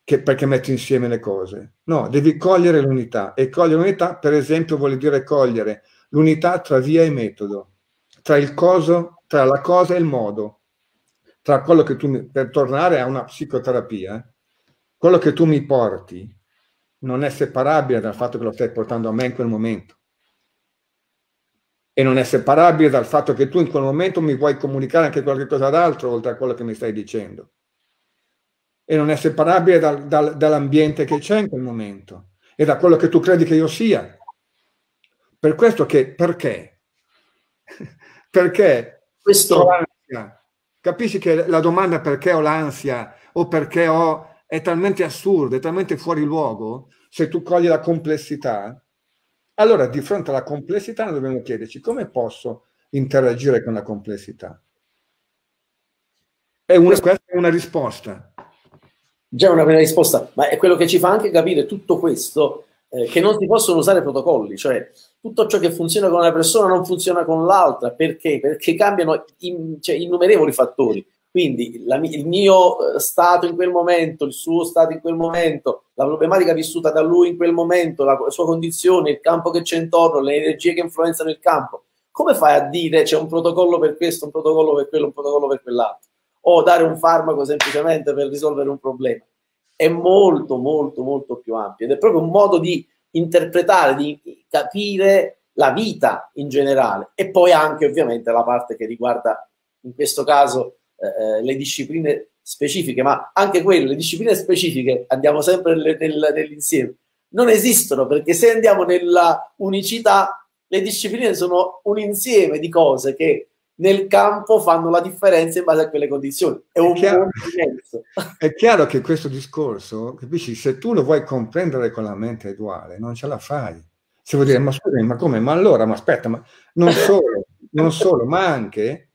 che, perché metti insieme le cose. No, devi cogliere l'unità e cogliere l'unità, per esempio, vuol dire cogliere l'unità tra via e metodo, tra il coso, tra la cosa e il modo, tra quello che tu per tornare a una psicoterapia, quello che tu mi porti non è separabile dal fatto che lo stai portando a me in quel momento e non è separabile dal fatto che tu in quel momento mi vuoi comunicare anche qualche cosa d'altro oltre a quello che mi stai dicendo e non è separabile dal, dal, dall'ambiente che c'è in quel momento e da quello che tu credi che io sia. Per questo che, perché? perché questo... ho l'ansia? Capisci che la domanda perché ho l'ansia o perché ho è talmente assurda, è talmente fuori luogo, se tu cogli la complessità, allora di fronte alla complessità noi dobbiamo chiederci come posso interagire con la complessità. È una, questa è una risposta. Già una prima risposta, ma è quello che ci fa anche capire tutto questo, eh, che non si possono usare protocolli, cioè tutto ciò che funziona con una persona non funziona con l'altra, perché? Perché cambiano in, cioè, innumerevoli fattori. Quindi la, il mio eh, stato in quel momento, il suo stato in quel momento, la problematica vissuta da lui in quel momento, la, la sua condizione, il campo che c'è intorno, le energie che influenzano il campo. Come fai a dire c'è un protocollo per questo, un protocollo per quello, un protocollo per quell'altro? o dare un farmaco semplicemente per risolvere un problema. È molto, molto, molto più ampio ed è proprio un modo di interpretare, di capire la vita in generale e poi anche ovviamente la parte che riguarda in questo caso eh, eh le discipline specifiche, ma anche quelle, le discipline specifiche, andiamo sempre nel, nel, nell'insieme, non esistono perché se andiamo nella unicità, le discipline sono un insieme di cose che nel campo fanno la differenza in base a quelle condizioni. È, un chiaro, è chiaro, che questo discorso, capisci, se tu lo vuoi comprendere con la mente duale, non ce la fai. Se vuol dire, ma scusami, ma come? Ma allora, ma aspetta, ma non solo, non solo ma anche,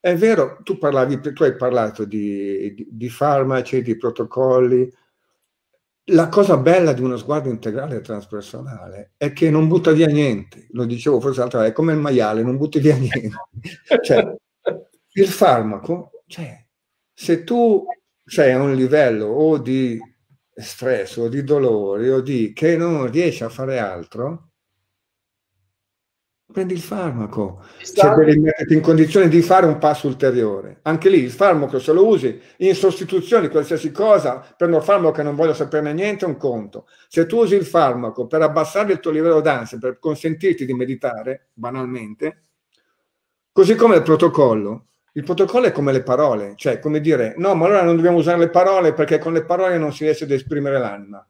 è vero, tu, parlavi, tu hai parlato di, di, di farmaci, di protocolli, la cosa bella di uno sguardo integrale e transpersonale è che non butta via niente. Lo dicevo forse l'altra volta, è come il maiale, non butti via niente. Cioè, il farmaco, cioè, se tu sei a un livello o di stress o di dolore o di che non riesci a fare altro, prendi il farmaco, cioè devi metterti in condizione di fare un passo ulteriore. Anche lì il farmaco se lo usi in sostituzione di qualsiasi cosa, prendo il farmaco che non voglio saperne niente, è un conto. Se tu usi il farmaco per abbassare il tuo livello d'ansia, per consentirti di meditare, banalmente, Così come il protocollo. Il protocollo è come le parole, cioè come dire no, ma allora non dobbiamo usare le parole perché con le parole non si riesce ad esprimere l'anima.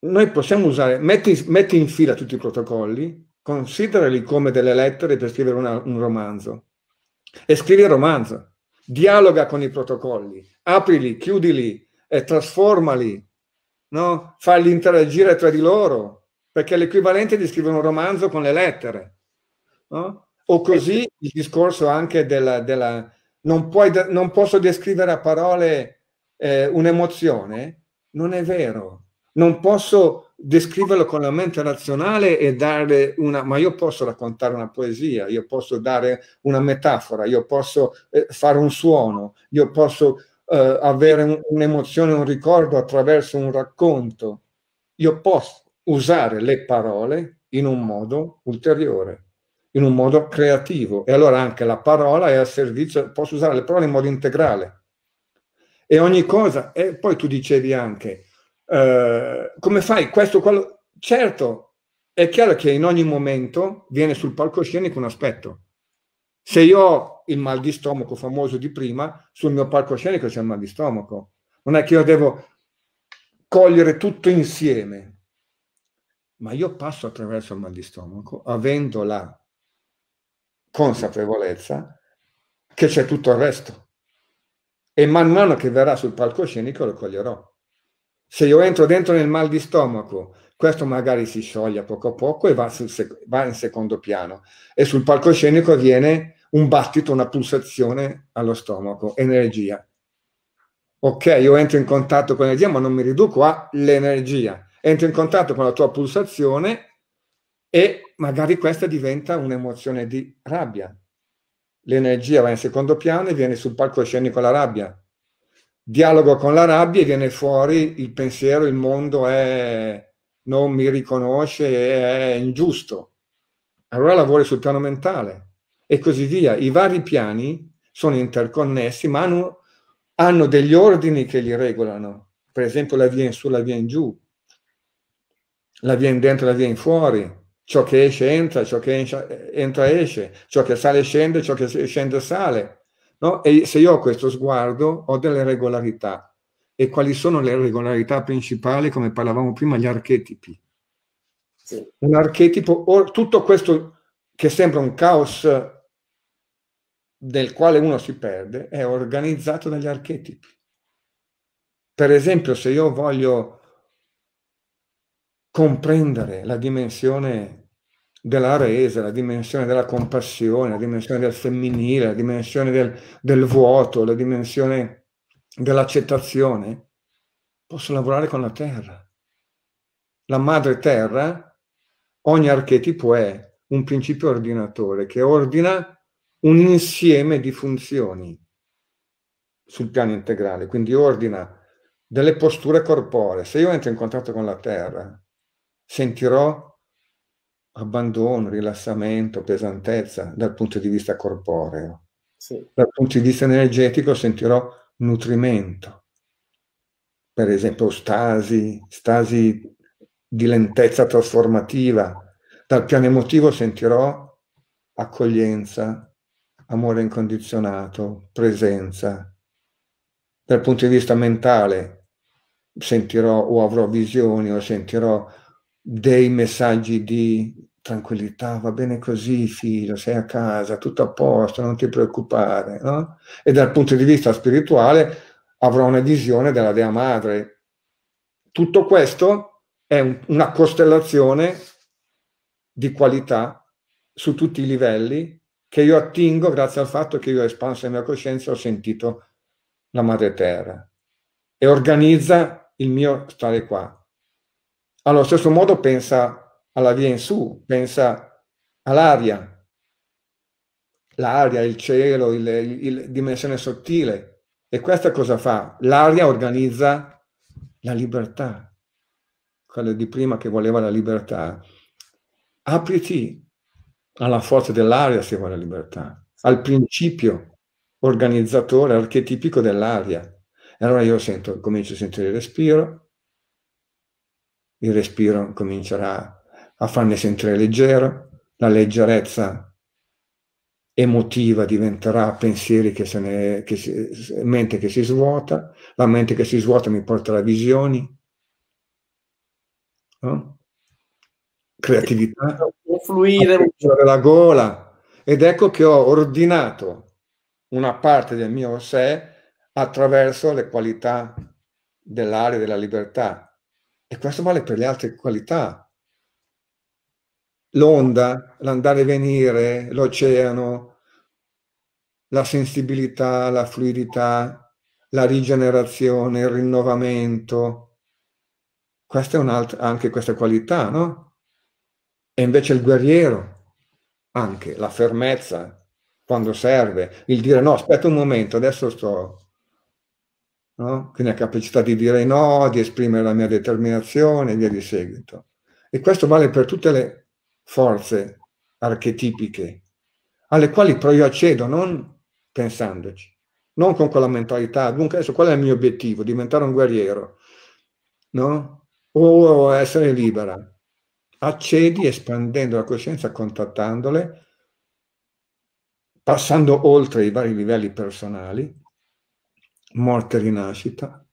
Noi possiamo usare, metti, metti in fila tutti i protocolli, considerali come delle lettere per scrivere una, un romanzo e scrivi il romanzo, dialoga con i protocolli, aprili, chiudili, eh, trasformali, no? falli interagire tra di loro, perché è l'equivalente di scrivere un romanzo con le lettere. No? O così il discorso anche della... della non, puoi, non, posso descrivere a parole eh, un'emozione? Non è vero. Non posso descriverlo con la mente razionale e dare una... ma io posso raccontare una poesia, io posso dare una metafora, io posso eh, fare un suono, io posso eh, avere un, un'emozione, un ricordo attraverso un racconto. Io posso usare le parole in un modo ulteriore in un modo creativo e allora anche la parola è al servizio, posso usare le parole in modo integrale. E ogni cosa, e poi tu dicevi anche, eh, come fai questo, quello? Certo, è chiaro che in ogni momento viene sul palcoscenico un aspetto. Se io ho il mal di stomaco famoso di prima, sul mio palcoscenico c'è il mal di stomaco. Non è che io devo cogliere tutto insieme, ma io passo attraverso il mal di stomaco avendo la consapevolezza che c'è tutto il resto. E man mano che verrà sul palcoscenico lo coglierò. Se io entro dentro nel mal di stomaco, questo magari si scioglie a poco a poco e va, sec- va in secondo piano. E sul palcoscenico viene un battito, una pulsazione allo stomaco, energia. Ok, io entro in contatto con l'energia, ma non mi riduco all'energia. Entro in contatto con la tua pulsazione e magari questa diventa un'emozione di rabbia. L'energia va in secondo piano e viene sul palcoscenico la rabbia. Dialogo con la rabbia e viene fuori il pensiero, il mondo è non mi riconosce, è ingiusto. Allora lavori sul piano mentale e così via. I vari piani sono interconnessi, ma hanno, hanno degli ordini che li regolano. Per esempio la via in su, la via in giù, la via in dentro, la via in fuori ciò che esce entra, ciò che entra esce, ciò che sale scende, ciò che scende sale. No? E se io ho questo sguardo ho delle regolarità. E quali sono le regolarità principali, come parlavamo prima, gli archetipi? Sì. Un archetipo, tutto questo che sembra un caos nel quale uno si perde, è organizzato dagli archetipi. Per esempio, se io voglio comprendere la dimensione della resa, la dimensione della compassione, la dimensione del femminile, la dimensione del, del vuoto, la dimensione dell'accettazione, posso lavorare con la terra. La madre terra, ogni archetipo è un principio ordinatore che ordina un insieme di funzioni sul piano integrale, quindi ordina delle posture corporee. Se io entro in contatto con la terra, sentirò abbandono, rilassamento, pesantezza dal punto di vista corporeo. Sì. Dal punto di vista energetico sentirò nutrimento, per esempio stasi, stasi di lentezza trasformativa. Dal piano emotivo sentirò accoglienza, amore incondizionato, presenza. Dal punto di vista mentale sentirò o avrò visioni o sentirò dei messaggi di tranquillità, va bene così figlio, sei a casa, tutto a posto, non ti preoccupare, no? E dal punto di vista spirituale avrò una visione della Dea Madre. Tutto questo è un, una costellazione di qualità su tutti i livelli che io attingo grazie al fatto che io ho espanso la mia coscienza e ho sentito la Madre Terra e organizza il mio stare qua. Allo stesso modo pensa alla via in su, pensa all'aria, l'aria, il cielo, la dimensione sottile. E questa cosa fa? L'aria organizza la libertà, Quello di prima che voleva la libertà. Apriti alla forza dell'aria se vuoi la libertà, al principio organizzatore, archetipico dell'aria. E allora io sento, comincio a sentire il respiro, il respiro comincerà a a farne sentire leggero, la leggerezza emotiva diventerà pensieri che se ne, che si, mente che si svuota, la mente che si svuota mi porterà a visioni, no? creatività, fluire della gola. Ed ecco che ho ordinato una parte del mio sé attraverso le qualità dell'aria, della libertà. E questo vale per le altre qualità, l'onda, l'andare e venire, l'oceano, la sensibilità, la fluidità, la rigenerazione, il rinnovamento. Questa è un'altra, anche questa qualità, no? E invece il guerriero, anche la fermezza, quando serve, il dire no, aspetta un momento, adesso sto... No? Quindi la capacità di dire no, di esprimere la mia determinazione e via di seguito. E questo vale per tutte le forze archetipiche alle quali però io accedo non pensandoci, non con quella mentalità. Dunque adesso qual è il mio obiettivo? Diventare un guerriero, no? O essere libera. Accedi espandendo la coscienza, contattandole, passando oltre i vari livelli personali, morte e rinascita,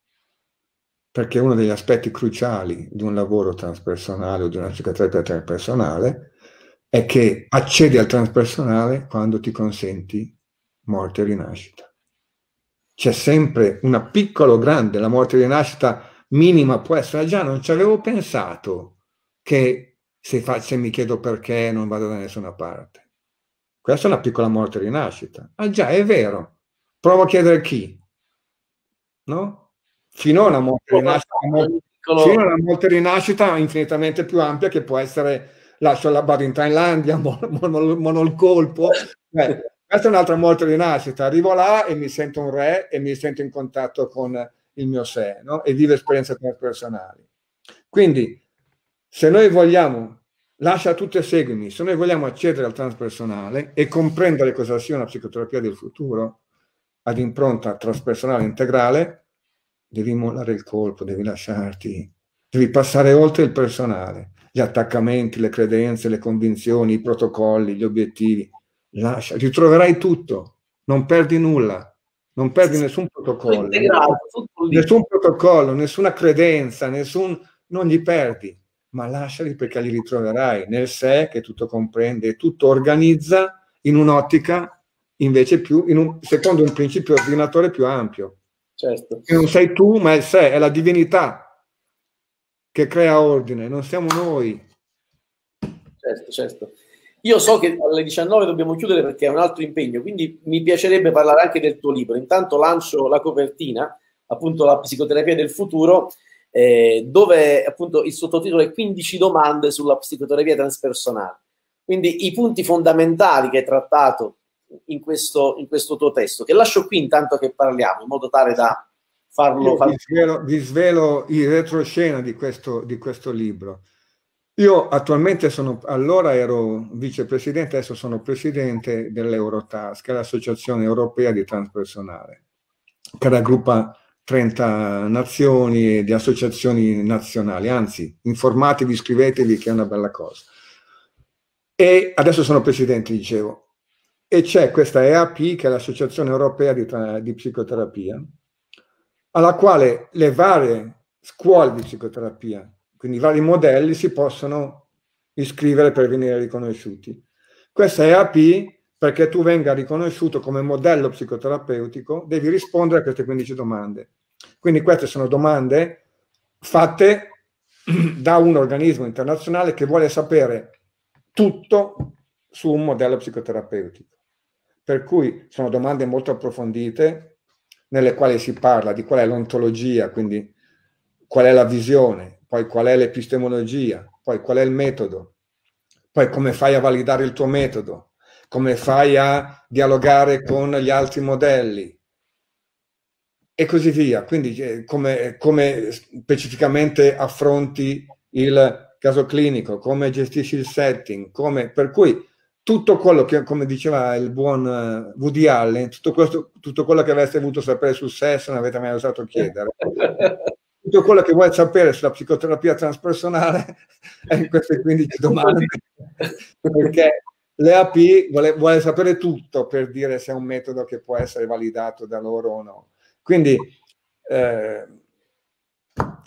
perché uno degli aspetti cruciali di un lavoro transpersonale o di una psicoterapia transpersonale è che accedi al transpersonale quando ti consenti morte e rinascita. C'è sempre una piccola o grande, la morte e rinascita minima può essere, ah, già non ci avevo pensato che se, fa, se mi chiedo perché non vado da nessuna parte. Questa è una piccola morte e rinascita. Ah già, è vero. Provo a chiedere chi. No? Fino a una, piccolo... fino a rinascita infinitamente più ampia che può essere la Sciolabad in Thailandia, mono Monolcolpo. Beh, questa è un'altra morte rinascita. Arrivo là e mi sento un re e mi sento in contatto con il mio sé no? e vivo esperienze personali. Quindi, se noi vogliamo, lascia tutto e seguimi, se noi vogliamo accedere al transpersonale e comprendere cosa sia una psicoterapia del futuro ad impronta transpersonale integrale, devi mollare il colpo, devi lasciarti, devi passare oltre il personale, gli attaccamenti, le credenze, le convinzioni, i protocolli, gli obiettivi. Lascia, ritroverai tutto, non perdi nulla, non perdi nessun protocollo, nessun protocollo, nessuna credenza, nessun, non li perdi, ma lasciali perché li ritroverai nel sé che tutto comprende, tutto organizza in un'ottica invece più, in un, secondo un principio ordinatore più ampio certo. Che non sei tu, ma è il sé, è la divinità che crea ordine, non siamo noi. Certo, certo. Io so che alle 19 dobbiamo chiudere perché è un altro impegno, quindi mi piacerebbe parlare anche del tuo libro. Intanto lancio la copertina, appunto la psicoterapia del futuro, eh, dove appunto il sottotitolo è 15 domande sulla psicoterapia transpersonale. Quindi i punti fondamentali che hai trattato in questo, in questo tuo testo, che lascio qui intanto che parliamo, in modo tale da farlo. Io vi, svelo, vi svelo il retroscena di questo, di questo libro. Io attualmente sono, allora ero vicepresidente, adesso sono presidente dell'Eurotask, che è l'associazione europea di transpersonale, che raggruppa 30 nazioni e di associazioni nazionali, anzi informatevi, iscrivetevi che è una bella cosa. E adesso sono presidente, dicevo e c'è questa EAP, che è l'Associazione Europea di, di Psicoterapia, alla quale le varie scuole di psicoterapia, quindi i vari modelli, si possono iscrivere per venire riconosciuti. Questa EAP, perché tu venga riconosciuto come modello psicoterapeutico, devi rispondere a queste 15 domande. Quindi queste sono domande fatte da un organismo internazionale che vuole sapere tutto su un modello psicoterapeutico. Per cui sono domande molto approfondite nelle quali si parla di qual è l'ontologia, quindi qual è la visione, poi qual è l'epistemologia, poi qual è il metodo, poi come fai a validare il tuo metodo, come fai a dialogare con gli altri modelli e così via. Quindi eh, come, come specificamente affronti il caso clinico, come gestisci il setting, come, per cui tutto quello che, come diceva il buon eh, Woody Allen, tutto, questo, tutto quello che avreste voluto sapere sul sesso non avete mai osato chiedere. tutto quello che vuoi sapere sulla psicoterapia transpersonale è in queste 15 domande, perché l'EAP vuole, vuole sapere tutto per dire se è un metodo che può essere validato da loro o no. Quindi, eh,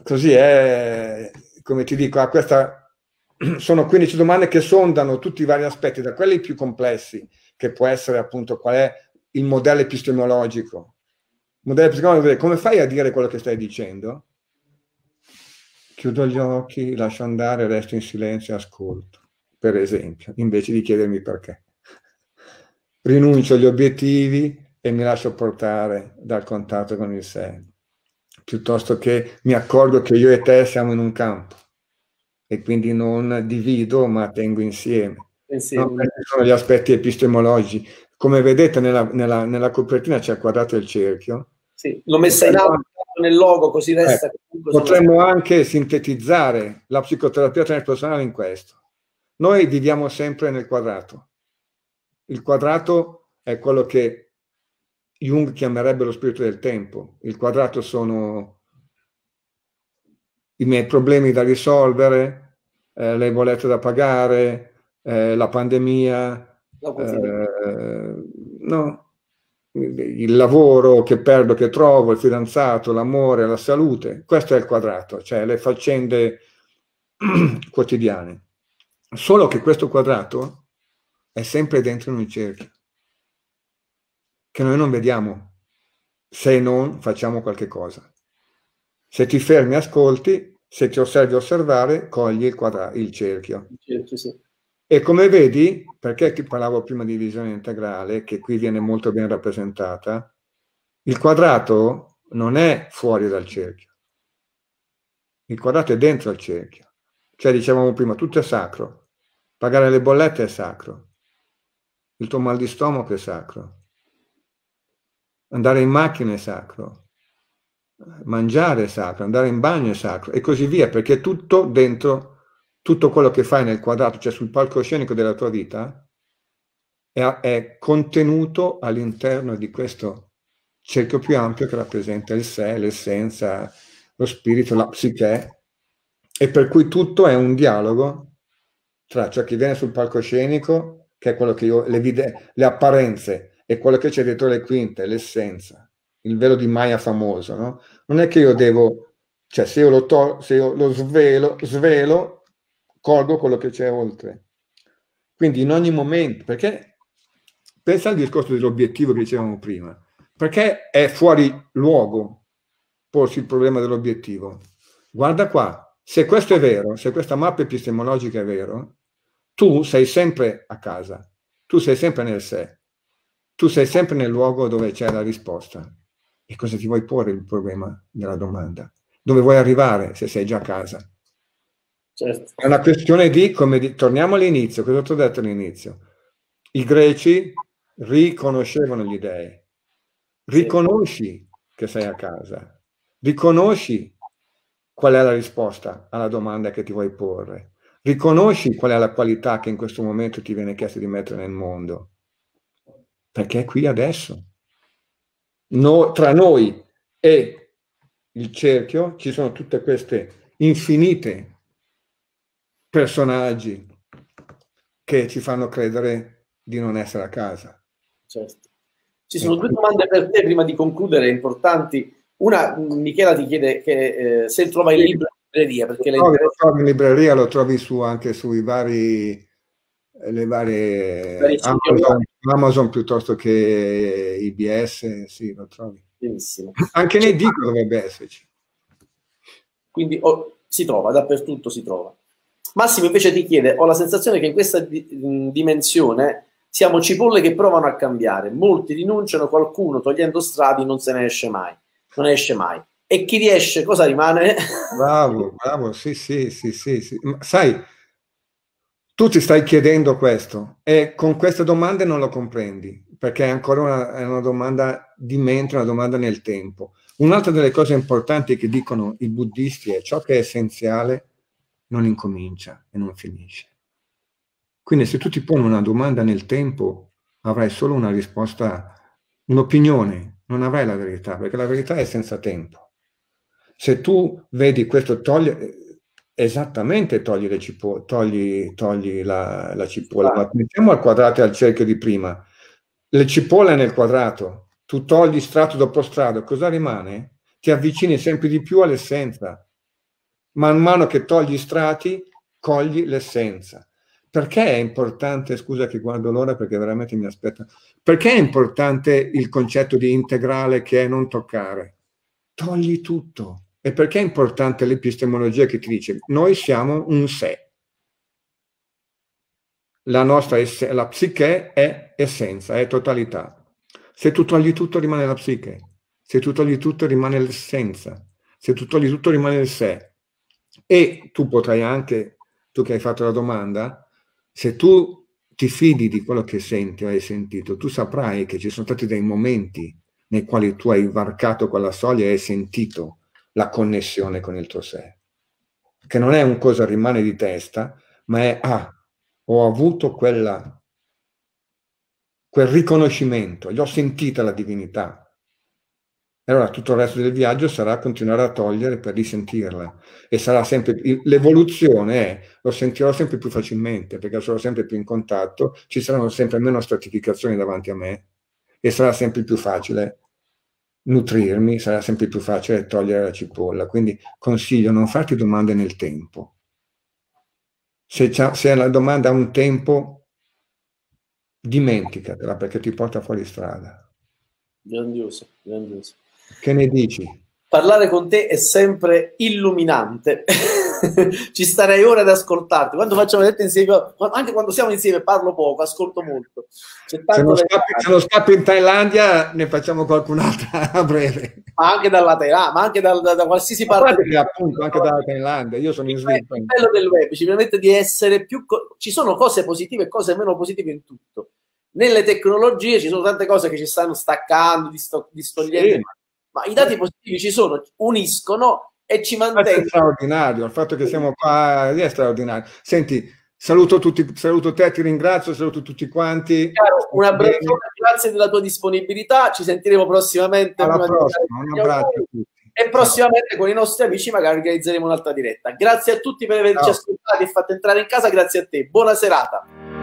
così è, come ti dico, a questa sono 15 domande che sondano tutti i vari aspetti, da quelli più complessi, che può essere appunto qual è il modello epistemologico. Il modello epistemologico è come fai a dire quello che stai dicendo? Chiudo gli occhi, lascio andare, resto in silenzio e ascolto, per esempio, invece di chiedermi perché. Rinuncio agli obiettivi e mi lascio portare dal contatto con il sé, piuttosto che mi accorgo che io e te siamo in un campo e quindi non divido ma tengo insieme. insieme. Eh no, sono gli aspetti epistemologici. Come vedete nella, nella, nella copertina c'è quadrato il cerchio. Sì, l'ho messa in alto nel logo così eh, resta. Eh, potremmo sono... anche sintetizzare la psicoterapia transpersonale in questo. Noi viviamo sempre nel quadrato. Il quadrato è quello che Jung chiamerebbe lo spirito del tempo. Il quadrato sono i miei problemi da risolvere, eh, le bollette da pagare, eh, la pandemia, eh, no? il lavoro che perdo, che trovo, il fidanzato, l'amore, la salute. Questo è il quadrato, cioè le faccende quotidiane. Solo che questo quadrato è sempre dentro in un cerchio, che noi non vediamo se non facciamo qualche cosa. Se ti fermi, ascolti, se ti osservi osservare, cogli il, quadra- il cerchio. Il cerchio sì. E come vedi, perché parlavo prima di visione integrale, che qui viene molto ben rappresentata, il quadrato non è fuori dal cerchio, il quadrato è dentro al cerchio. Cioè, dicevamo prima, tutto è sacro, pagare le bollette è sacro, il tuo mal di stomaco è sacro, andare in macchina è sacro, mangiare è sacro, andare in bagno è sacro e così via, perché tutto dentro, tutto quello che fai nel quadrato, cioè sul palcoscenico della tua vita, è, è contenuto all'interno di questo cerchio più ampio che rappresenta il sé, l'essenza, lo spirito, la psiche, e per cui tutto è un dialogo tra ciò che viene sul palcoscenico, che è quello che io, le, vide, le apparenze, e quello che c'è dietro le quinte, l'essenza il velo di Maya famoso, no? Non è che io devo, cioè se io lo, to- se io lo svelo, svelo, colgo quello che c'è oltre. Quindi in ogni momento, perché pensa al discorso dell'obiettivo che dicevamo prima, perché è fuori luogo porsi il problema dell'obiettivo? Guarda qua, se questo è vero, se questa mappa epistemologica è vero, tu sei sempre a casa, tu sei sempre nel sé, tu sei sempre nel luogo dove c'è la risposta. E cosa ti vuoi porre il problema della domanda? Dove vuoi arrivare se sei già a casa? Certo. È una questione di, come di, torniamo all'inizio, cosa ti ho detto all'inizio? I greci riconoscevano gli dèi. Riconosci che sei a casa, riconosci qual è la risposta alla domanda che ti vuoi porre, riconosci qual è la qualità che in questo momento ti viene chiesto di mettere nel mondo, perché è qui adesso no, tra noi e il cerchio ci sono tutte queste infinite personaggi che ci fanno credere di non essere a casa. Certo. Ci sono due domande per te prima di concludere, importanti. Una, Michela ti chiede che, eh, se trova in libreria. Perché lo, trovi, lo trovi in libreria, lo trovi su, anche sui vari le varie Amazon, Amazon, piuttosto che IBS, sì, lo trovi. Benissimo. Anche nei dico dovrebbe esserci. Quindi oh, si trova, dappertutto si trova. Massimo invece ti chiede, ho la sensazione che in questa di, dimensione siamo cipolle che provano a cambiare, molti rinunciano, qualcuno togliendo strati non se ne esce mai, non esce mai. E chi riesce, cosa rimane? Bravo, bravo, sì, sì, sì, sì. sì. Ma, sai, tu ti stai chiedendo questo e con queste domande non lo comprendi, perché è ancora una, è una domanda di mente, una domanda nel tempo. Un'altra delle cose importanti che dicono i buddisti è ciò che è essenziale non incomincia e non finisce. Quindi se tu ti poni una domanda nel tempo avrai solo una risposta, un'opinione, non avrai la verità, perché la verità è senza tempo. Se tu vedi questo, togliere, Esattamente, togli, le cipo- togli, togli la, la, cipolla. Ma ah. pensiamo al quadrato e al cerchio di prima. Le cipolle nel quadrato, tu togli strato dopo strato, cosa rimane? Ti avvicini sempre di più all'essenza. Man mano che togli strati, cogli l'essenza. Perché è importante, scusa che guardo l'ora perché veramente mi aspetta, perché è importante il concetto di integrale che è non toccare? Togli tutto e perché è importante l'epistemologia che ti dice noi siamo un sé. La nostra esse, la psiche è essenza, è totalità. Se tu togli tutto rimane la psiche, se tu togli tutto rimane l'essenza, se tu togli tutto rimane il sé. E tu potrai anche, tu che hai fatto la domanda, se tu ti fidi di quello che senti o hai sentito, tu saprai che ci sono stati dei momenti nei quali tu hai varcato quella soglia e hai sentito la connessione con il tuo sé, che non è un cosa rimane di testa, ma è, ah, ho avuto quella, quel riconoscimento, gli ho sentita la divinità. E allora tutto il resto del viaggio sarà continuare a togliere per risentirla e sarà sempre l'evoluzione è lo sentirò sempre più facilmente perché sarò sempre più in contatto, ci saranno sempre meno stratificazioni davanti a me e sarà sempre più facile nutrirmi sarà sempre più facile togliere la cipolla. Quindi consiglio non farti domande nel tempo. Se, se la domanda ha un tempo, dimenticatela perché ti porta fuori strada. Grandioso, grandioso. Che ne dici? Parlare con te è sempre illuminante. ci starei ora ad ascoltarti. Quando facciamo dette insieme, anche quando siamo insieme parlo poco, ascolto molto. Se non, scappi, se, non scappi, in Thailandia ne facciamo qualcun'altra a breve. Ma anche dalla Thailandia, ma anche da, da, da qualsiasi ma parte. Di... Appunto, anche dalla Thailandia, io sono in eh, sviluppo. Il bello del web ci permette di essere più... Co- ci sono cose positive e cose meno positive in tutto. Nelle tecnologie ci sono tante cose che ci stanno staccando, distogliendo. Sì. Ma i dati positivi ci sono, uniscono e ci mantenga. È straordinario, il fatto che siamo qua è straordinario. Senti, saluto, tutti, saluto te, ti ringrazio, saluto tutti quanti. un abbraccio, grazie della tua disponibilità, ci sentiremo prossimamente. Alla prossima, un abbraccio a tutti. E prossimamente con i nostri amici magari organizzeremo un'altra diretta. Grazie a tutti per averci Ciao. ascoltati e fatto entrare in casa, grazie a te. Buona serata.